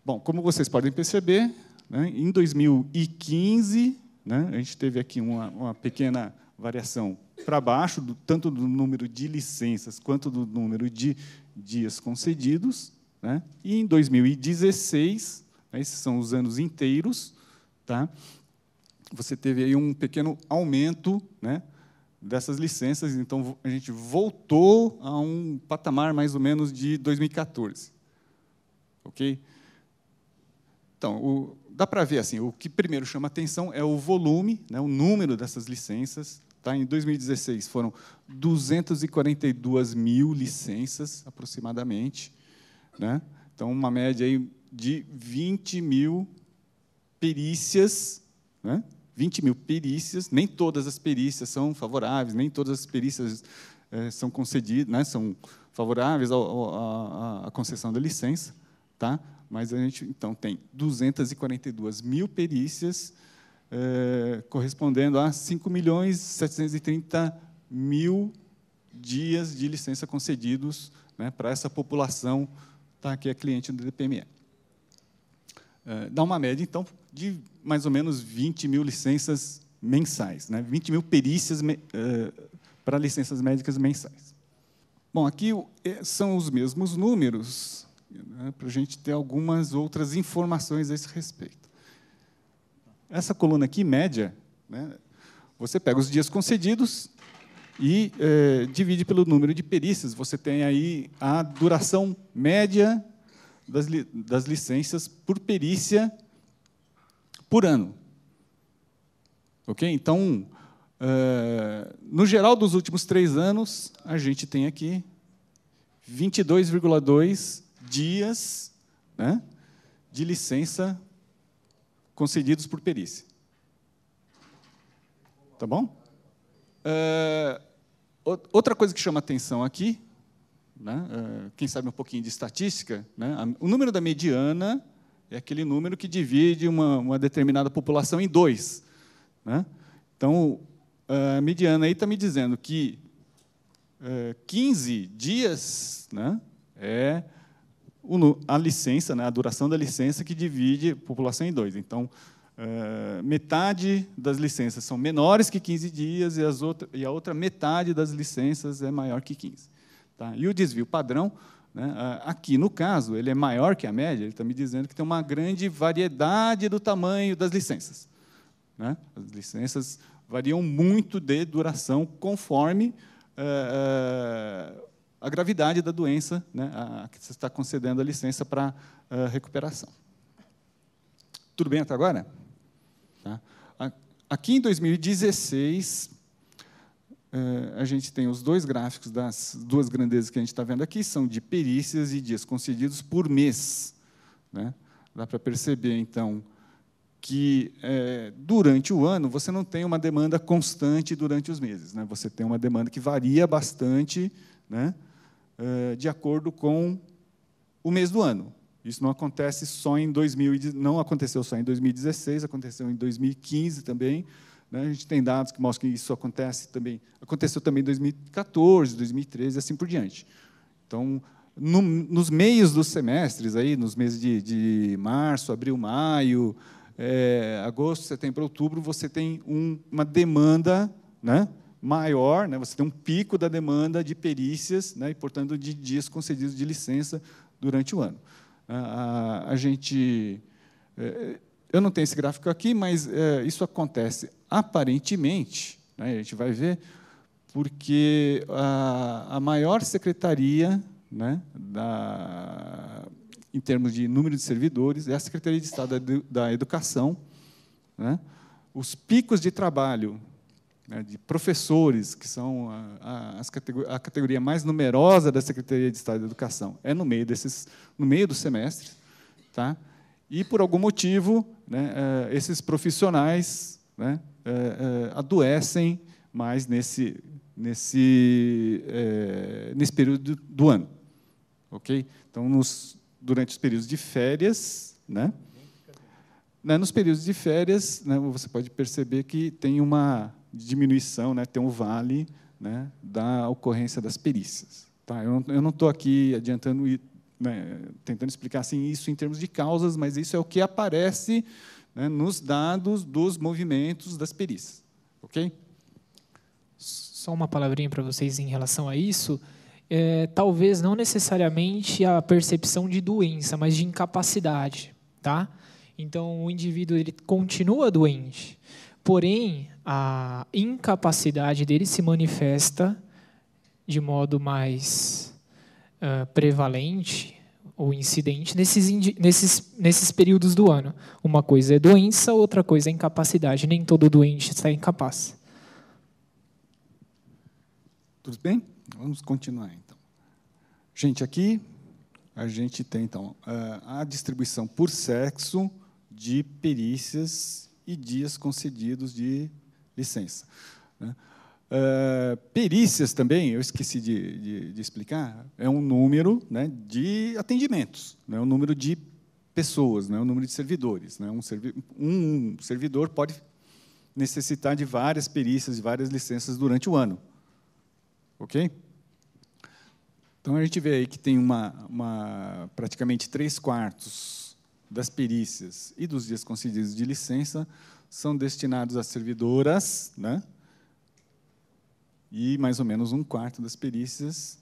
[SPEAKER 3] Bom, como vocês podem perceber, né, em 2015, né, a gente teve aqui uma, uma pequena variação para baixo, do, tanto do número de licenças quanto do número de dias concedidos. Né? E em 2016, né, esses são os anos inteiros, tá? você teve aí um pequeno aumento né, dessas licenças, então a gente voltou a um patamar mais ou menos de 2014. OK? Então, o, dá para ver assim, o que primeiro chama atenção é o volume, né, o número dessas licenças. Tá? Em 2016 foram 242 mil licenças, aproximadamente. Né? Então, uma média aí de 20 mil perícias né? 20 mil perícias, nem todas as perícias são favoráveis, nem todas as perícias é, são concedidas, né, são favoráveis à concessão da licença, tá? Mas a gente então tem 242 mil perícias, é, correspondendo a 5 milhões 730 mil dias de licença concedidos né, para essa população tá, que é cliente do DPME. É, eh, dá uma média, então, de mais ou menos 20 mil licenças mensais, né? 20 mil perícias uh, para licenças médicas mensais. Bom, aqui eh, são os mesmos números, né, para a gente ter algumas outras informações a esse respeito. Essa coluna aqui, média, né, você pega os dias concedidos e eh, divide pelo número de perícias. Você tem aí a duração média das, li das licenças por perícia por ano. Ok? Então, uh, no geral dos últimos três anos, a gente tem aqui 22,2 dias né, de licença concedidos por perícia. Tá bom? Uh, outra coisa que chama atenção aqui, né, uh, quem sabe um pouquinho de estatística, né, o número da mediana é aquele número que divide uma, uma determinada população em dois. Né? Então, a mediana aí está me dizendo que é, 15 dias né, é a licença, né, a duração da licença que divide a população em dois. Então, é, metade das licenças são menores que 15 dias e, as outra, e a outra metade das licenças é maior que 15. Tá? E o desvio padrão né? Ah, aqui, no caso, ele é maior que a média, ele está me dizendo que tem uma grande variedade do tamanho das licenças. Né? As licenças variam muito de duração conforme eh, eh, a gravidade da doença né? a que você está concedendo a licença para eh, recuperação. Tudo bem até agora? Tá. Aqui em 2016, eh, a gente tem os dois gráficos das duas grandezas que a gente está vendo aqui, são de perícias e dias concedidos por mês. Né? Dá para perceber, então, que é, durante o ano você não tem uma demanda constante durante os meses. Né? Você tem uma demanda que varia bastante né? é, de acordo com o mês do ano. Isso não acontece só em 2000, não aconteceu só em 2016, aconteceu em 2015 também, né? A gente tem dados que mostram que isso acontece também, aconteceu também em 2014, 2013 e assim por diante. Então, no, nos meios dos semestres, aí, nos meses de, de março, abril, maio, é, agosto, setembro, outubro, você tem um, uma demanda né, maior, né, você tem um pico da demanda de perícias né, e, portanto, de dias concedidos de licença durante o ano. A, a, a gente. É, eu não tenho esse gráfico aqui, mas é, isso acontece Aparentemente, né, a gente vai ver, porque a, a maior secretaria né, da, em termos de número de servidores, é a Secretaria de Estado da Educação. Né? Os picos de trabalho né, de professores, que são a, a, a, categoria mais numerosa da Secretaria de Estado da Educação, é no meio desses, no meio do semestre tá? E por algum motivo, né, eh, esses profissionais, né, é, adoecem mais nesse, nesse, eh, nesse período do, ano. Ok? Então, nos, durante os períodos de férias, né? né nos períodos de férias, né, você pode perceber que tem uma diminuição, né, tem um vale né, da ocorrência das perícias. Tá? Eu não estou aqui adiantando, né, tentando explicar assim, isso em termos de causas, mas isso é o que aparece né, nos dados dos movimentos das perícias. Ok?
[SPEAKER 2] Só uma palavrinha para vocês em relação a isso. É, talvez não necessariamente a percepção de doença, mas de incapacidade, tá? Então o indivíduo ele continua doente, porém a incapacidade dele se manifesta de modo mais uh, prevalente ou incidente nesses, nesses, nesses períodos do ano. Uma coisa é doença, outra coisa é incapacidade. Nem todo doente está incapaz.
[SPEAKER 3] Tudo bem? Vamos continuar então. Gente, aqui a gente tem então eh, a distribuição por sexo de perícias e dias concedidos de licença. Né? Ah, perícias também, eu esqueci de, de, de, explicar, é um número né, de atendimentos, é né, um número de pessoas, né, um número de servidores. Né, um, servi um servidor pode necessitar de várias perícias, de várias licenças durante o ano. Ok? Então a gente vê aí que tem uma, uma praticamente três quartos das perícias e dos dias concedidos de licença são destinados a servidoras, né? e mais ou menos um quarto das perícias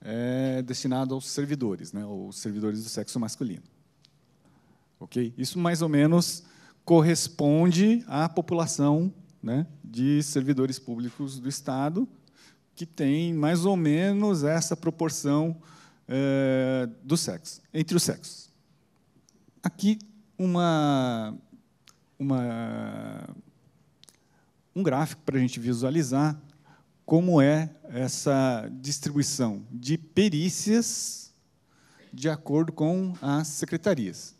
[SPEAKER 3] é destinado aos servidores, né, os servidores do sexo masculino. Ok? Isso mais ou menos corresponde à população né, de servidores públicos do Estado, que tem mais ou menos essa proporção é, do sexo, entre os sexos. Aqui uma, uma um gráfico para a gente visualizar como é essa distribuição de perícias de acordo com as secretarias.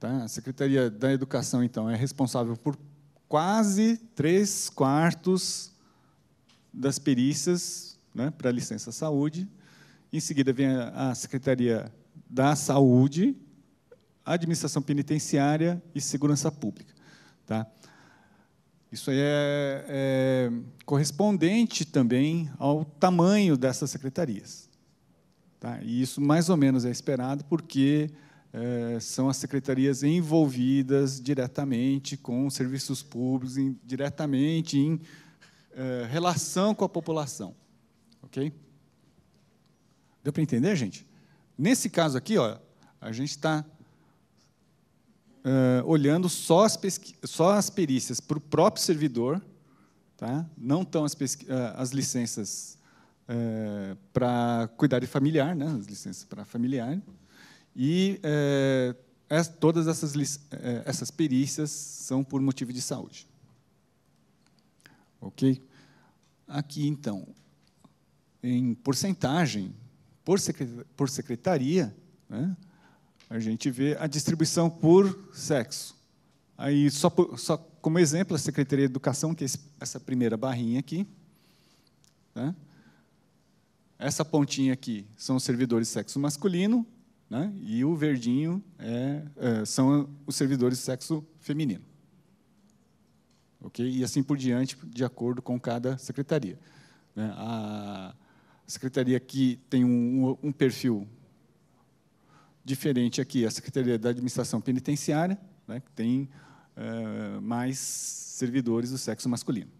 [SPEAKER 3] Tá? A Secretaria da Educação, então, é responsável por quase três quartos das perícias né, para a licença saúde. Em seguida, vem a Secretaria da Saúde, Administração Penitenciária e Segurança Pública. Tá? Isso aí é, é correspondente também ao tamanho dessas secretarias. Tá? E isso mais ou menos é esperado, porque é, são as secretarias envolvidas diretamente com serviços públicos, em, diretamente em é, relação com a população. Ok? Deu para entender, gente? Nesse caso aqui, ó, a gente está uh, olhando só as, só as perícias para o próprio servidor, tá? não estão as, as licenças uh, para cuidar de familiar, né? as licenças para familiar, e uh, as, todas essas, essas perícias são por motivo de saúde. Ok? Aqui, então, em porcentagem, por, secretaria, né? a gente vê a distribuição por sexo. Aí, só, por, só como exemplo, a Secretaria de Educação, que é essa primeira barrinha aqui. Né? Essa pontinha aqui são os servidores de sexo masculino, né? e o verdinho é, é, são os servidores de sexo feminino. Okay? E assim por diante, de acordo com cada secretaria. Né? A secretaria aqui tem um, um perfil diferente aqui a Secretaria da Administração Penitenciária, né, que tem é, mais servidores do sexo masculino.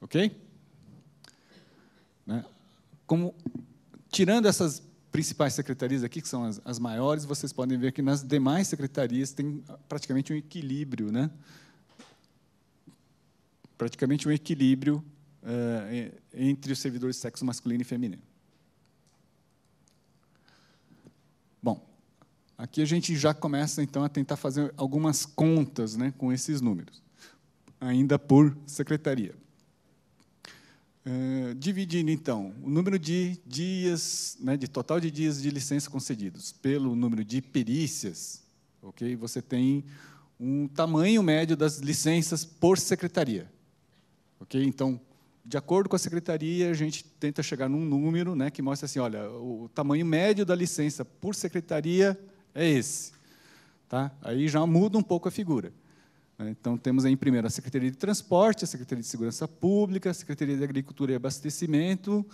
[SPEAKER 3] Ok? Né? Como, tirando essas principais secretarias aqui, que são as, as, maiores, vocês podem ver que nas demais secretarias tem praticamente um equilíbrio, né? praticamente um equilíbrio é, entre os servidores de sexo masculino e feminino. Aqui a gente já começa então a tentar fazer algumas contas né, com esses números, ainda por secretaria. É, dividindo então o número de dias, né, de total de dias de licença concedidos pelo número de perícias, ok? Você tem um tamanho médio das licenças por secretaria, ok? Então, de acordo com a secretaria, a gente tenta chegar num número, né, que mostra assim, olha, o tamanho médio da licença por secretaria é esse. Tá? Aí já muda um pouco a figura. Né? Então, temos aí, primeiro, a Secretaria de Transporte, a Secretaria de Segurança Pública, a Secretaria de Agricultura e Abastecimento,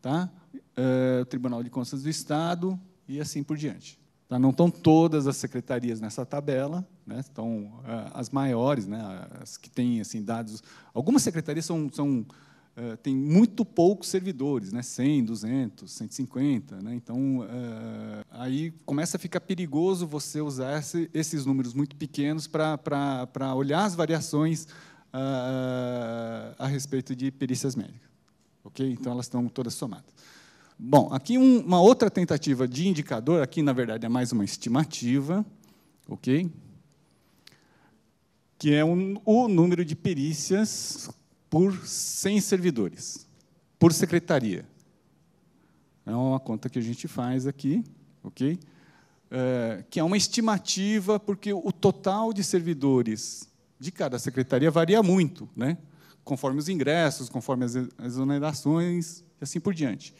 [SPEAKER 3] tá? Eh, o Tribunal de Contas do Estado e assim por diante. Tá? Não estão todas as secretarias nessa tabela, né? estão eh, as maiores, né? as que têm assim, dados. Algumas secretarias são, são eh, tem muito poucos servidores, né? 100, 200, 150. Né? Então, uh, aí começa a ficar perigoso você usar esse, esses números muito pequenos para olhar as variações uh, a respeito de perícias médicas. ok? Então, elas estão todas somadas. Bom, aqui um, uma outra tentativa de indicador, aqui, na verdade, é mais uma estimativa, ok? que é um, o número de perícias por 100 servidores, por secretaria. É uma conta que a gente faz aqui, ok? É, que é uma estimativa, porque o total de servidores de cada secretaria varia muito, né? conforme os ingressos, conforme as exonerações e assim por diante.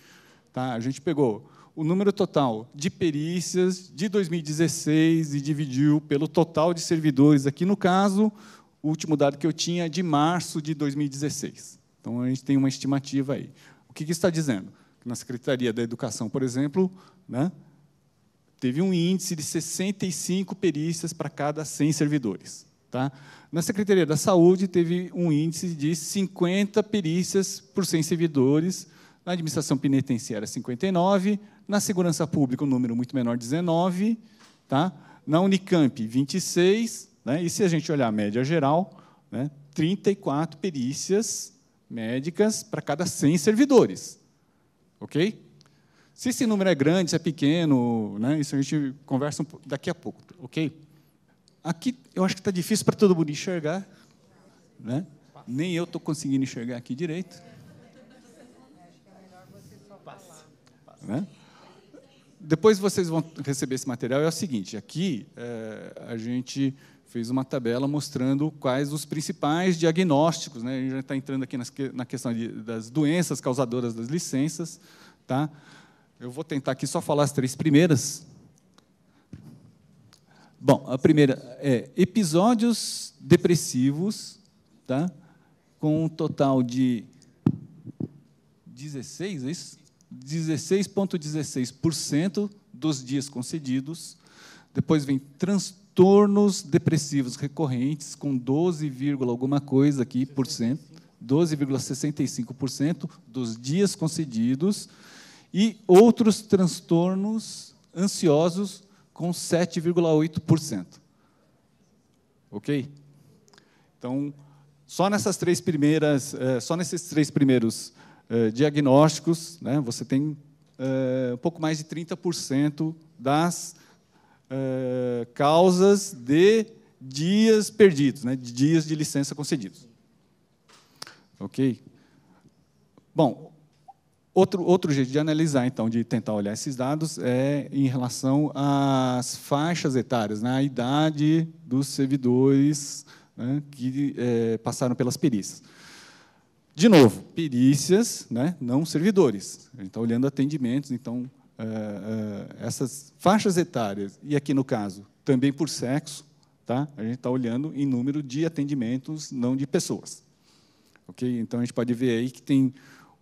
[SPEAKER 3] Tá? A gente pegou o número total de perícias de 2016 e dividiu pelo total de servidores. Aqui, no caso, o último dado que eu tinha é de março de 2016. Então, a gente tem uma estimativa aí. O que, que está dizendo? na Secretaria da Educação, por exemplo, né, teve um índice de 65 perícias para cada 100 servidores. Tá? Na Secretaria da Saúde, teve um índice de 50 perícias por 100 servidores. Na administração penitenciária, 59. Na segurança pública, um número muito menor, 19. Tá? Na Unicamp, 26. Né? E se a gente olhar a média geral, né, 34 perícias médicas para cada 100 servidores. Ok? Se esse número é grande, se é pequeno, né, isso a gente conversa um daqui a pouco, ok? Aqui eu acho que está difícil para todo mundo enxergar, né? Nem eu estou conseguindo enxergar aqui direito. Né? Depois vocês vão receber esse material. É o seguinte: aqui é, a gente fez uma tabela mostrando quais os principais diagnósticos, né? a gente já está entrando aqui nas, na questão de, das doenças causadoras das licenças. Tá? Eu vou tentar aqui só falar as três primeiras. Bom, a primeira é episódios depressivos, tá? com um total de 16, é isso? 16,16% dos dias concedidos. Depois vem transtorno transtornos depressivos recorrentes, com 12, alguma coisa aqui por cento, 12,65% dos dias concedidos, e outros transtornos ansiosos, com 7,8%. Ok? Então, só nessas três primeiras, eh, só nesses três primeiros eh, diagnósticos, né, você tem eh, um pouco mais de 30% das eh, causas de dias perdidos, né, de dias de licença concedidos. Ok? Bom, outro, outro jeito de analisar, então, de tentar olhar esses dados é em relação às faixas etárias, na né? idade dos servidores né, que é, passaram pelas perícias. De novo, perícias, né, não servidores. A gente está olhando atendimentos, então, eh, eh, essas faixas etárias, e aqui no caso, também por sexo, tá? a gente está olhando em número de atendimentos, não de pessoas. Okay? Então, a gente pode ver aí que tem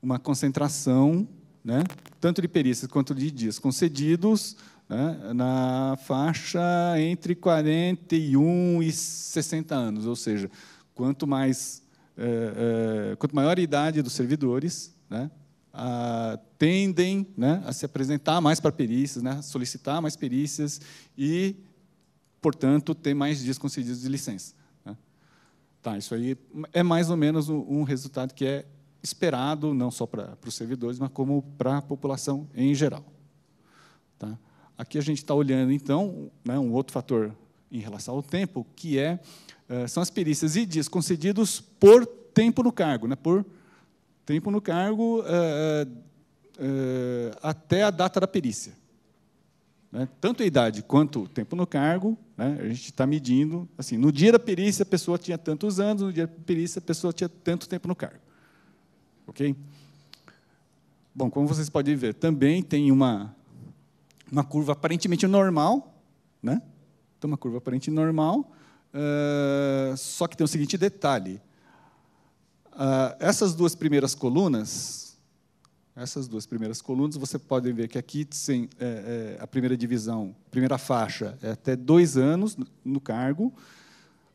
[SPEAKER 3] uma concentração, né, tanto de perícias quanto de dias concedidos, né, na faixa entre 41 e 60 anos, ou seja, quanto mais é, é, quanto maior a idade dos servidores, né, ah, tendem né, a se apresentar mais para perícias, né, solicitar mais perícias e, portanto, ter mais dias concedidos de licença. Né? Tá, isso aí é mais ou menos um resultado que é esperado, não só para, os servidores, mas como para a população em geral. Tá? Aqui a gente está olhando, então, né, um outro fator em relação ao tempo, que é, eh, são as perícias e dias concedidos por tempo no cargo, né, por Tempo no cargo eh, eh, eh, até a data da perícia. Né? Tanto a idade quanto o tempo no cargo, né? a gente está medindo. Assim, no dia da perícia, a pessoa tinha tantos anos, no dia da perícia, a pessoa tinha tanto tempo no cargo. Ok? Bom, como vocês podem ver, também tem uma, uma curva aparentemente normal, né? Tem uma curva aparentemente normal, uh, só que tem o seguinte detalhe: Uh, essas duas primeiras colunas, essas duas primeiras colunas, você pode ver que aqui sim, é, é, a primeira divisão, primeira faixa é até dois anos no cargo,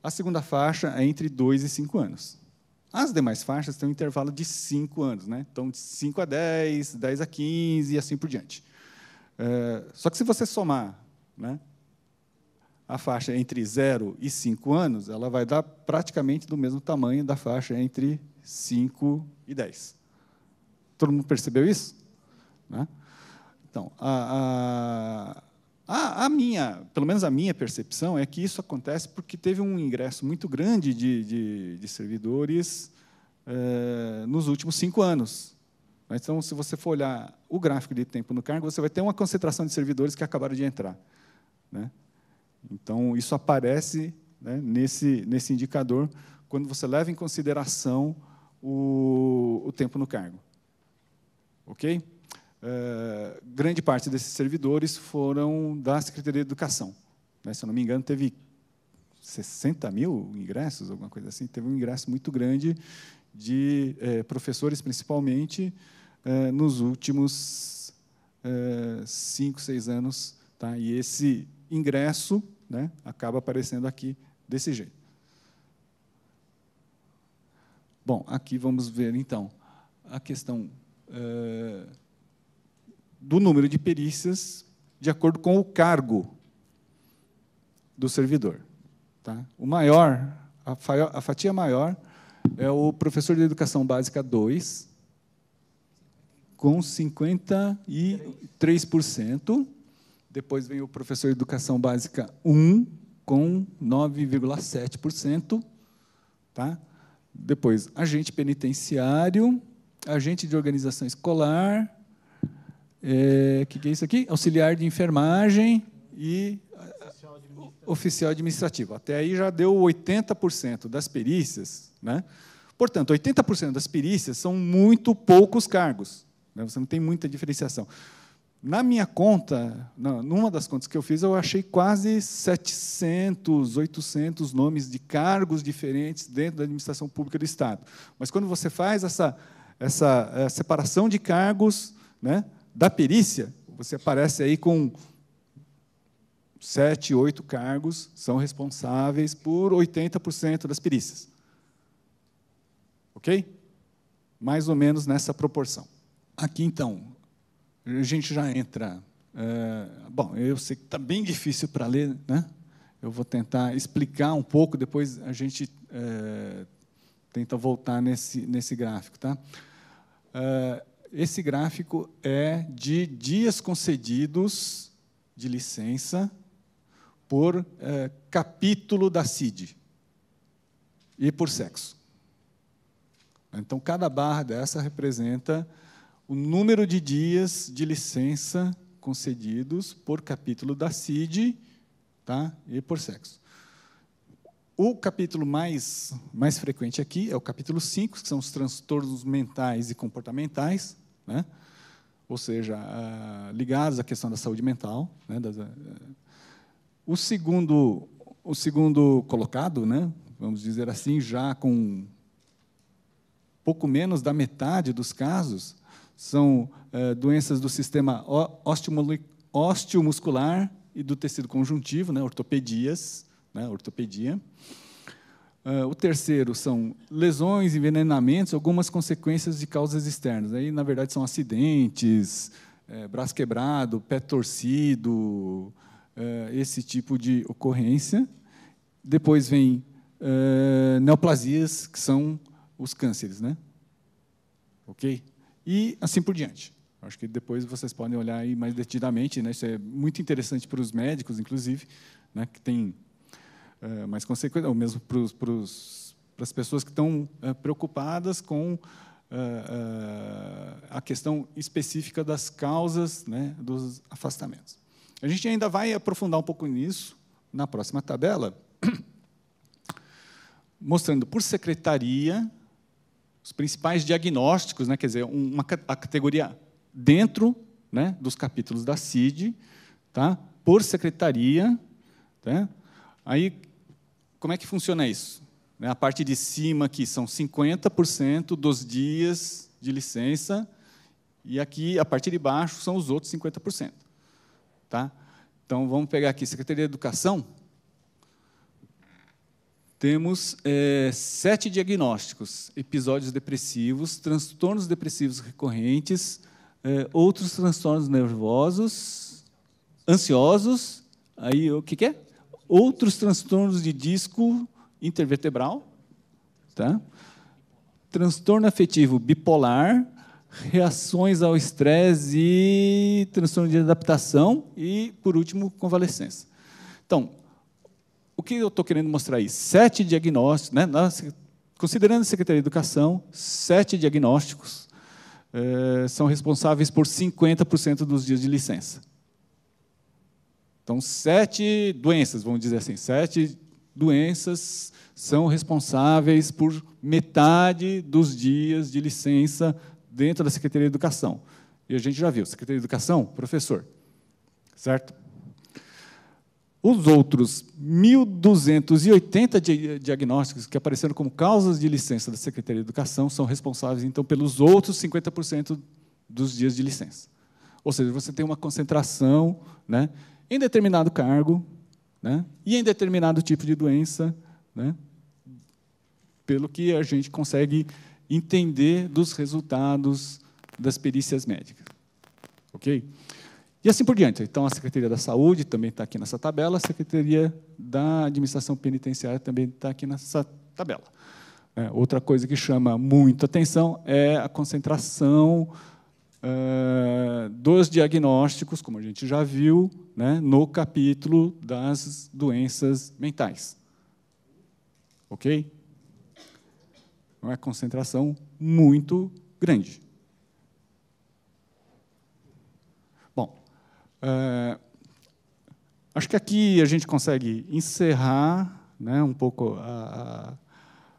[SPEAKER 3] a segunda faixa é entre dois e cinco anos. As demais faixas têm um intervalo de cinco anos, né? então de 5 a 10, 10 a 15 e assim por diante. É, só que se você somar né, a faixa entre 0 e 5 anos, ela vai dar praticamente do mesmo tamanho da faixa entre 5 e 10. Todo mundo percebeu isso? Né? Então, a, a, a, minha, pelo menos a minha percepção é que isso acontece porque teve um ingresso muito grande de, de, de servidores é, nos últimos cinco anos. Né? Então, se você for olhar o gráfico de tempo no cargo, você vai ter uma concentração de servidores que acabaram de entrar. Né? Então, isso aparece né, nesse, nesse indicador quando você leva em consideração o, o tempo no cargo. Ok? Uh, grande parte desses servidores foram da Secretaria de Educação. Né? Se eu não me engano, teve 60 mil ingressos, alguma coisa assim. Teve um ingresso muito grande de eh, professores, principalmente, eh, nos últimos cinco, seis anos. Tá? E esse ingresso né, acaba aparecendo aqui desse jeito. Bom, aqui vamos ver, então, a questão é, do número de perícias de acordo com o cargo do servidor. Tá? O maior, a, a fatia maior é o professor de Educação Básica 2, com 53%. Depois vem o professor de Educação Básica 1, com 9,7%. Tá? Depois, agente penitenciário, agente de organização escolar, é, que, que é isso aqui? Auxiliar de enfermagem e oficial administrativo. oficial administrativo. Até aí já deu 80% das perícias. Né? Portanto, 80% das perícias são muito poucos cargos. Né? Você não tem muita diferenciação. Na minha conta, numa das contas que eu fiz, eu achei quase 700, 800 nomes de cargos diferentes dentro da administração pública do Estado. Mas quando você faz essa, essa eh, separação de cargos né, da perícia, você aparece aí com sete, oito cargos são responsáveis por 80% das perícias. Ok? Mais ou menos nessa proporção. Aqui, então, a gente já entra. É, bom, eu sei que está bem difícil para ler, né? Eu vou tentar explicar um pouco, depois a gente é, tenta voltar nesse, nesse gráfico, tá? É, esse gráfico é de dias concedidos de licença por capítulo da CID e por sexo. Então, cada barra dessa representa o número de dias de licença concedidos por capítulo da CID tá? e por sexo. O capítulo mais, mais frequente aqui é o capítulo 5, que são os transtornos mentais e comportamentais, né? ou seja, ah, ligados à questão da saúde mental. Né? Ah, o, segundo, o segundo colocado, né? vamos dizer assim, já com pouco menos da metade dos casos, são é, doenças do sistema osteomuscular e do tecido conjuntivo, né, ortopedias, né, ortopedia. Eh, o terceiro são lesões, envenenamentos, algumas consequências de causas externas. Aí, na verdade, são acidentes, é, braço quebrado, pé torcido, é, esse tipo de ocorrência. Depois vem é, neoplasias, que são os cânceres, né? Ok? e assim por diante. Acho que depois vocês podem olhar aí mais detidamente, né? isso é muito interessante para os médicos, inclusive, né? que tem é, mais consequências, ou mesmo para, os, para, os, para, as pessoas que estão é, preocupadas com eh, a questão específica das causas né, dos afastamentos. A gente ainda vai aprofundar um pouco nisso na próxima tabela, *clears throat* mostrando por secretaria os principais diagnósticos, né, quer dizer, uma, a categoria dentro né, dos capítulos da CID, tá, por secretaria. Tá? Aí, como é que funciona isso? Né, a parte de cima aqui são 50% dos dias de licença, e aqui, a parte de baixo, são os outros 50%. Tá? Então, vamos pegar aqui, Secretaria de Educação, temos é, sete diagnósticos: episódios depressivos, transtornos depressivos recorrentes, é, outros transtornos nervosos, ansiosos, aí o que, que é? Outros transtornos de disco intervertebral, tá? transtorno afetivo bipolar, reações ao estresse e transtorno de adaptação e, por último, convalescença. Então, o que eu estou querendo mostrar aí? Sete diagnósticos, né? Nós, considerando a Secretaria de Educação, sete diagnósticos eh, são responsáveis por 50% dos dias de licença. Então, sete doenças, vamos dizer assim, sete doenças são responsáveis por metade dos dias de licença dentro da Secretaria de Educação. E a gente já viu, Secretaria de Educação, professor, certo? Os outros 1.280 diagnósticos que apareceram como causas de licença da Secretaria de Educação são responsáveis, então, pelos outros 50% dos dias de licença. Ou seja, você tem uma concentração né, em determinado cargo né, e em determinado tipo de doença, né, pelo que a gente consegue entender dos resultados das perícias médicas. Ok? E assim por diante. Então, a Secretaria da Saúde também está aqui nessa tabela, a Secretaria da Administração Penitenciária também está aqui nessa tabela. É, outra coisa que chama muito atenção é a concentração eh, dos diagnósticos, como a gente já viu, né, no capítulo das doenças mentais. Ok? Então, é uma concentração muito grande. É, acho que aqui a gente consegue encerrar né, um pouco a, a,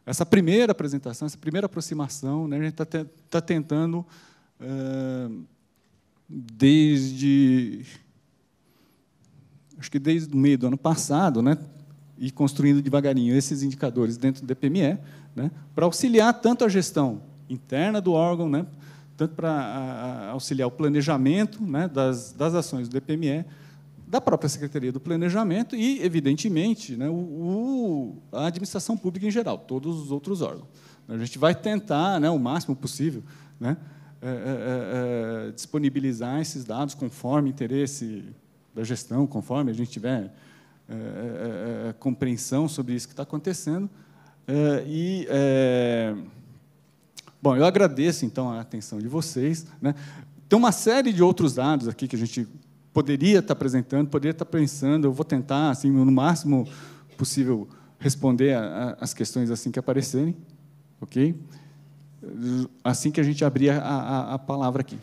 [SPEAKER 3] essa primeira apresentação, essa primeira aproximação. Né, a gente está te, tá tentando, é, desde. Acho que desde o meio do ano passado, né, e construindo devagarinho esses indicadores dentro do DPME, né, para auxiliar tanto a gestão interna do órgão, né, tanto para auxiliar o planejamento né, das, das ações do DPME, da própria Secretaria do Planejamento e, evidentemente, né, o, a administração pública em geral, todos os outros órgãos. A gente vai tentar, né, o máximo possível, né, é, é, é, é disponibilizar esses dados conforme interesse da gestão, conforme a gente tiver é, é, compreensão sobre isso que está acontecendo. e Bom, eu agradeço então a atenção de vocês. Né? Tem uma série de outros dados aqui que a gente poderia estar apresentando, poderia estar pensando. Eu vou tentar, assim, no máximo possível, responder a, a, as questões assim que aparecerem, ok? Assim que a gente abrir a, a, a palavra aqui.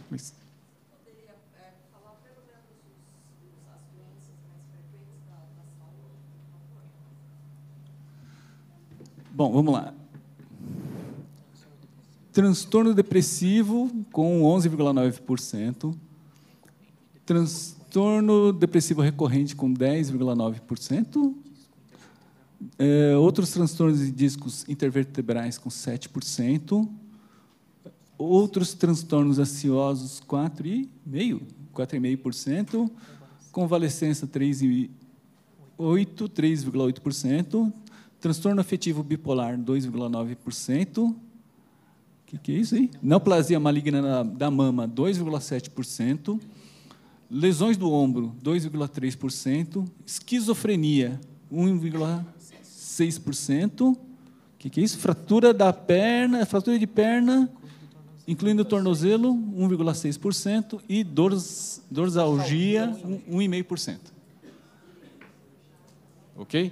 [SPEAKER 3] Bom, vamos lá transtorno depressivo com 11,9%, transtorno depressivo recorrente com 10,9%, é, outros transtornos de discos intervertebrais com 7%, outros transtornos ansiosos 4,5%, 4,5%, convalescença 3,8%, 3,8%, transtorno afetivo bipolar 2,9%, que, que é isso aí? Neoplasia maligna da mama, 2,7%. Lesões do ombro, 2,3%. Esquizofrenia, 1,6%. que, que é isso? Fratura da perna, fratura de perna, incluindo o tornozelo, 1,6%. E dorsalgia, 1,5%. Ok?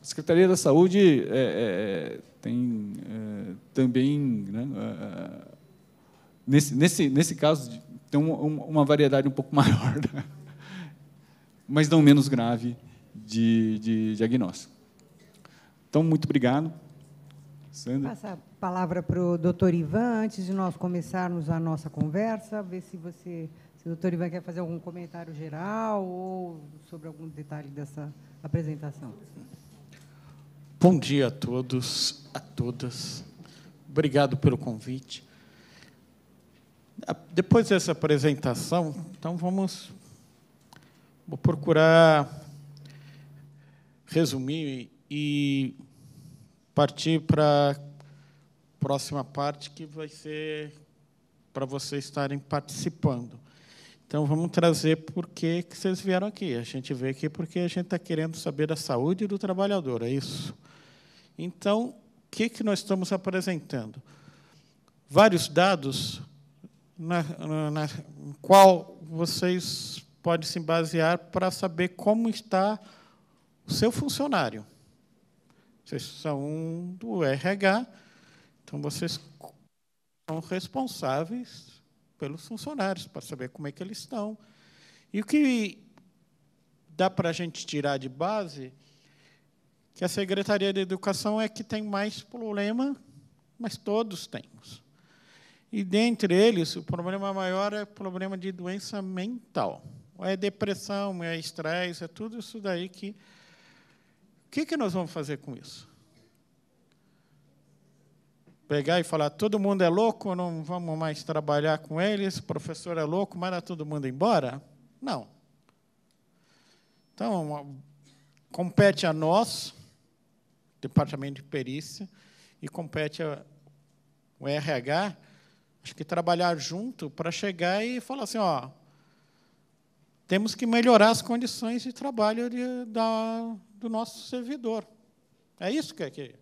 [SPEAKER 3] A Secretaria da Saúde é, é, é tem é, também né, eh, nesse, nesse nesse caso tem uma, uma variedade um pouco *laughs* maior, né? mas não menos grave de, de diagnóstico. Então muito obrigado.
[SPEAKER 1] Sandra. Passa a palavra para o doutor Ivan, antes de nós começarmos a nossa conversa, ver se você, se o doutor Ivan quer fazer algum comentário geral ou sobre algum detalhe dessa apresentação.
[SPEAKER 4] Bom dia a todos, a todas. Obrigado pelo convite. Ah, depois dessa apresentação, então vamos vou procurar resumir e partir para a próxima parte que vai ser para vocês estarem participando. Então vamos trazer por que, que vocês vieram aqui. A gente veio aqui porque a gente está querendo saber da saúde do trabalhador, é isso? Então, o que, que nós estamos apresentando? Vários dados na, na, na qual vocês podem se basear para saber como está o seu funcionário. Vocês são do RH, então vocês são responsáveis pelos funcionários, para saber como é que eles estão. E o que dá para a gente tirar de base que a Secretaria de Educação é que tem mais problema, mas todos temos. E dentre eles, o problema maior é o problema de doença mental. É depressão, é estresse, é tudo isso daí que. O que, que nós vamos fazer com isso? Pegar e falar, todo mundo é louco, não vamos mais trabalhar com eles, o professor é louco, manda todo mundo embora? Não. Então, compete a nós departamento de perícia, e compete o RH, acho que trabalhar junto para chegar e falar assim, ó, temos que melhorar as condições de trabalho de, da, do nosso servidor. É isso que é que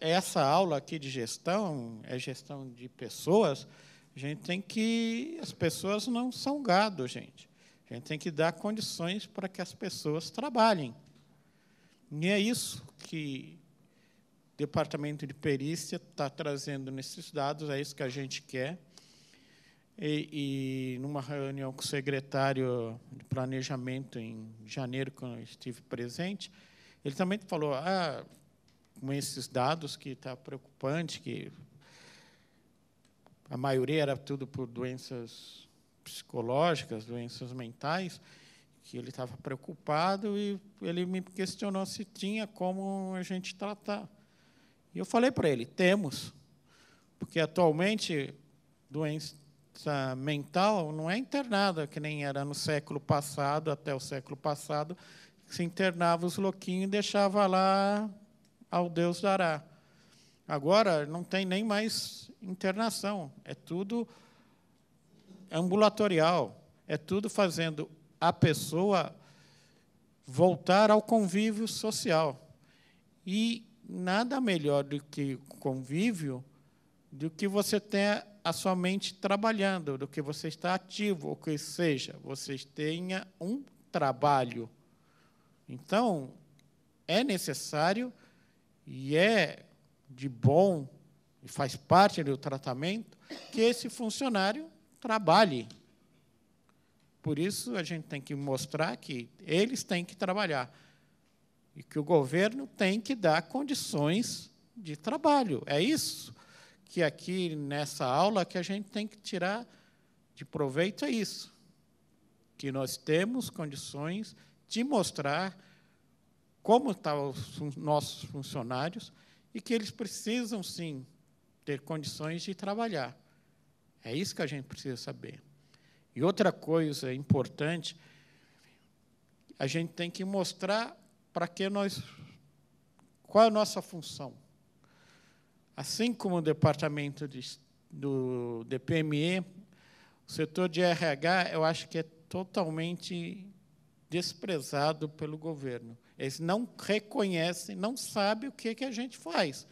[SPEAKER 4] essa aula aqui de gestão, é gestão de pessoas, a gente tem que as pessoas não são gado, gente. A gente tem que dar condições para que as pessoas trabalhem. E é isso que o Departamento de Perícia está trazendo nesses dados, é isso que a gente quer. E, e, numa reunião com o secretário de planejamento em janeiro, quando eu estive presente, ele também falou, ah, com esses dados que está preocupante, que a maioria era tudo por doenças psicológicas, doenças mentais, que ele estava preocupado e ele me questionou se tinha como a gente tratar. E eu falei para ele: temos, porque atualmente doença mental não é internada que nem era no século passado, até o século passado, se internava os louquinhos e deixava lá ao Deus dará. Agora não tem nem mais internação, é tudo ambulatorial, é tudo fazendo a pessoa voltar ao convívio social. E nada melhor do que convívio do que você tenha a sua mente trabalhando, do que você está ativo, ou que seja, você tenha um trabalho. Então, é necessário e é de bom, e faz parte do tratamento, que esse funcionário trabalhe. Por isso, a gente tem que mostrar que eles têm que trabalhar e que o governo tem que dar condições de trabalho. É isso que aqui nessa aula que a gente tem que tirar de proveito é isso, que nós temos condições de mostrar como estão tá os nossos funcionários e que eles precisam sim ter condições de trabalhar. É isso que a gente precisa saber. E outra coisa importante, a gente tem que mostrar para que nós qual é a nossa função. Assim como o departamento de, do DPME, o setor de RH, eu acho que é totalmente desprezado pelo governo. Eles não reconhecem, não sabem o que, que a gente faz.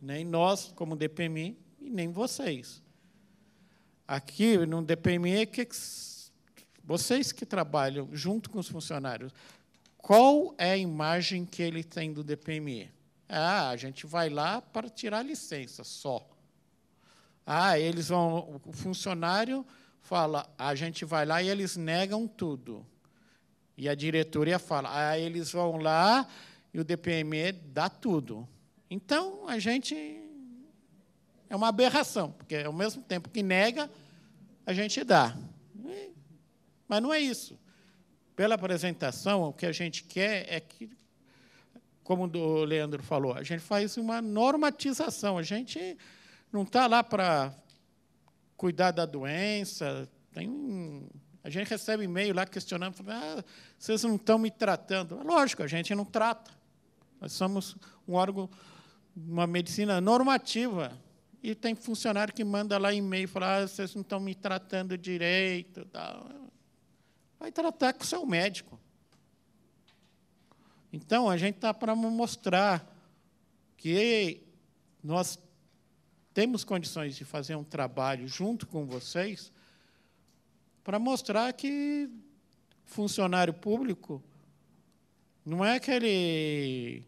[SPEAKER 4] Nem nós, como DPMI, e nem vocês. Aqui no DPME, que vocês que trabalham junto com os funcionários, qual é a imagem que ele tem do DPME? Ah, a gente vai lá para tirar licença só. Ah, eles vão. O funcionário fala, a gente vai lá e eles negam tudo. E a diretoria fala, ah, eles vão lá e o DPME dá tudo. Então a gente é uma aberração, porque ao mesmo tempo que nega, a gente dá. Mas não é isso. Pela apresentação, o que a gente quer é que, como o Leandro falou, a gente faz uma normatização. A gente não está lá para cuidar da doença. Tem, a gente recebe e-mail lá questionando, falando, ah, vocês não estão me tratando. É lógico, a gente não trata. Nós somos um órgão, uma medicina normativa. E tem funcionário que manda lá e-mail, fala, ah, vocês não estão me tratando direito. Tal. Vai tratar com o seu médico. Então, a gente está para mostrar que nós temos condições de fazer um trabalho junto com vocês para mostrar que funcionário público não é aquele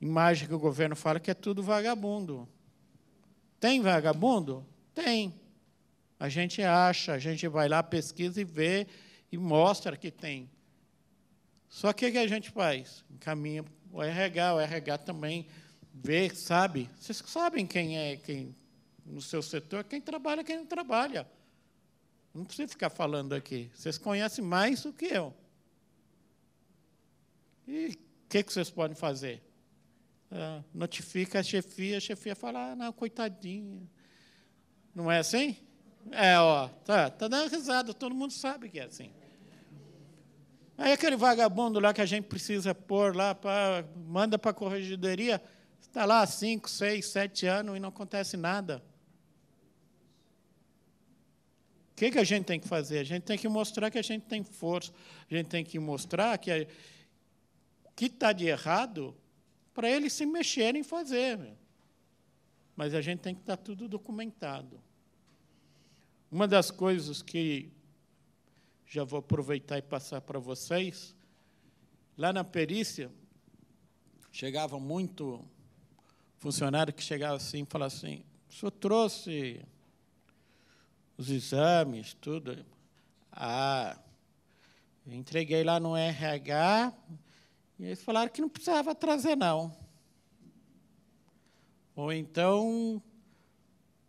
[SPEAKER 4] imagem que o governo fala que é tudo vagabundo. Tem vagabundo? Tem. A gente acha, a gente vai lá, pesquisa e vê e mostra que tem. Só que o que a gente faz? Encaminha o RH, o RH também vê, sabe. Vocês sabem quem é quem no seu setor, quem trabalha, quem não trabalha. Não precisa ficar falando aqui. Vocês conhecem mais do que eu. E o que, que vocês podem fazer? É, notifica a chefia, a chefia fala, ah, não, coitadinha. Não é assim? É, ó, tá, tá dando risada, todo mundo sabe que é assim. Aí aquele vagabundo lá que a gente precisa pôr lá, pra, manda para a corregedoria, está lá há 5, 6, 7 anos e não acontece nada. O que, que a gente tem que fazer? A gente tem que mostrar que a gente tem força, a gente tem que mostrar que o que está de errado para eles se mexerem e fazer. Mas a gente tem que estar tá tudo documentado. Uma das coisas que já vou aproveitar e passar para vocês, lá na perícia, chegava muito funcionário que chegava assim e falava assim, o senhor trouxe os exames, tudo. Ah, entreguei lá no RH, e eles falaram que não precisava trazer, não. Ou então,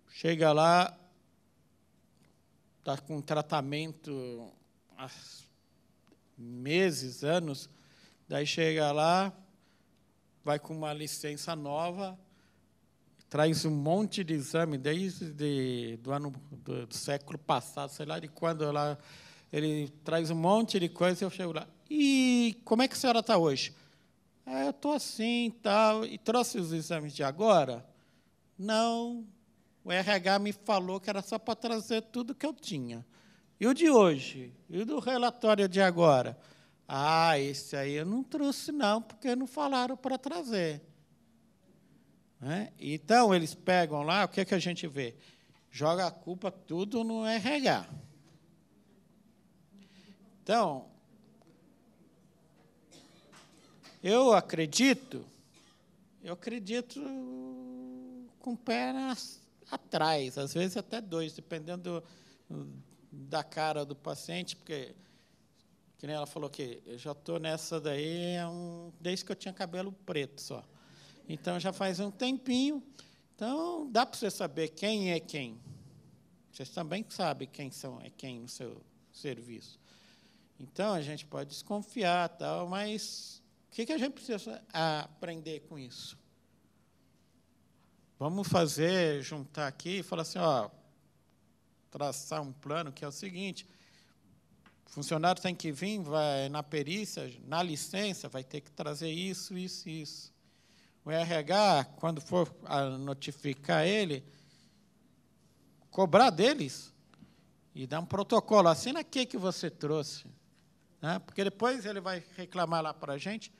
[SPEAKER 4] chega lá, está com tratamento há meses, anos, daí chega lá, vai com uma licença nova, traz um monte de exame desde de, do ano do, do século passado, sei lá de quando lá, ele traz um monte de coisa, eu chego lá, e como é que a senhora está hoje? Ah, eu estou assim e tal. E trouxe os exames de agora? Não. O RH me falou que era só para trazer tudo que eu tinha. E o de hoje? E o do relatório de agora? Ah, esse aí eu não trouxe, não, porque não falaram para trazer. Né? Então, eles pegam lá, o que, é que a gente vê? Joga a culpa tudo no RH. Então, Eu acredito, eu acredito com o pé atrás, às vezes até dois, dependendo da cara do paciente, porque, que nem ela falou que eu já estou nessa daí é desde que eu tinha cabelo preto só. Então já faz um tempinho. Então dá para você saber quem é quem. Vocês também sabem quem são, é quem no seu serviço. Então a gente pode desconfiar, tal, mas que, que a gente precisa aprender com isso? Vamos fazer, juntar aqui e falar assim, ó, traçar um plano que é o seguinte: o funcionário tem que vir, vai na perícia, na licença, vai ter que trazer isso, isso, isso. O RH, quando for notificar ele, cobrar deles e dar um protocolo. Assina aqui que você trouxe. Né? Porque depois ele vai reclamar lá para a gente.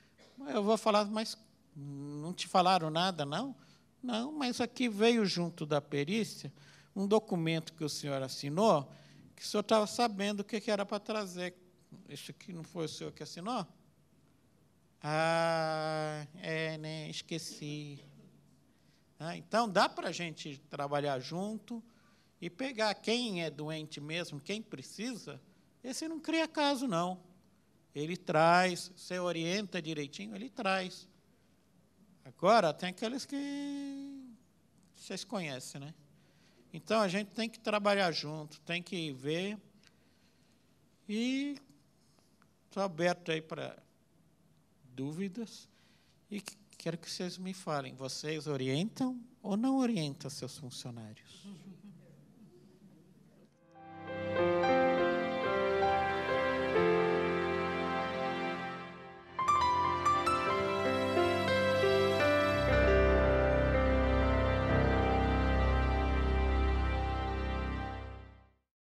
[SPEAKER 4] Eu vou falar, mas não te falaram nada, não? Não, mas aqui veio junto da perícia um documento que o senhor assinou, que o senhor estava sabendo o que era para trazer. Isso aqui não foi o senhor que assinou? Ah, é, né? Esqueci. Ah, então, dá para a gente trabalhar junto e pegar quem é doente mesmo, quem precisa. Esse não cria caso, não ele traz, você orienta direitinho, ele traz. Agora, tem aqueles que vocês conhecem, né? Então, a gente tem que trabalhar junto, tem que ver. E estou aberto aí para dúvidas. E quero que vocês me falem, vocês orientam ou não orientam seus funcionários?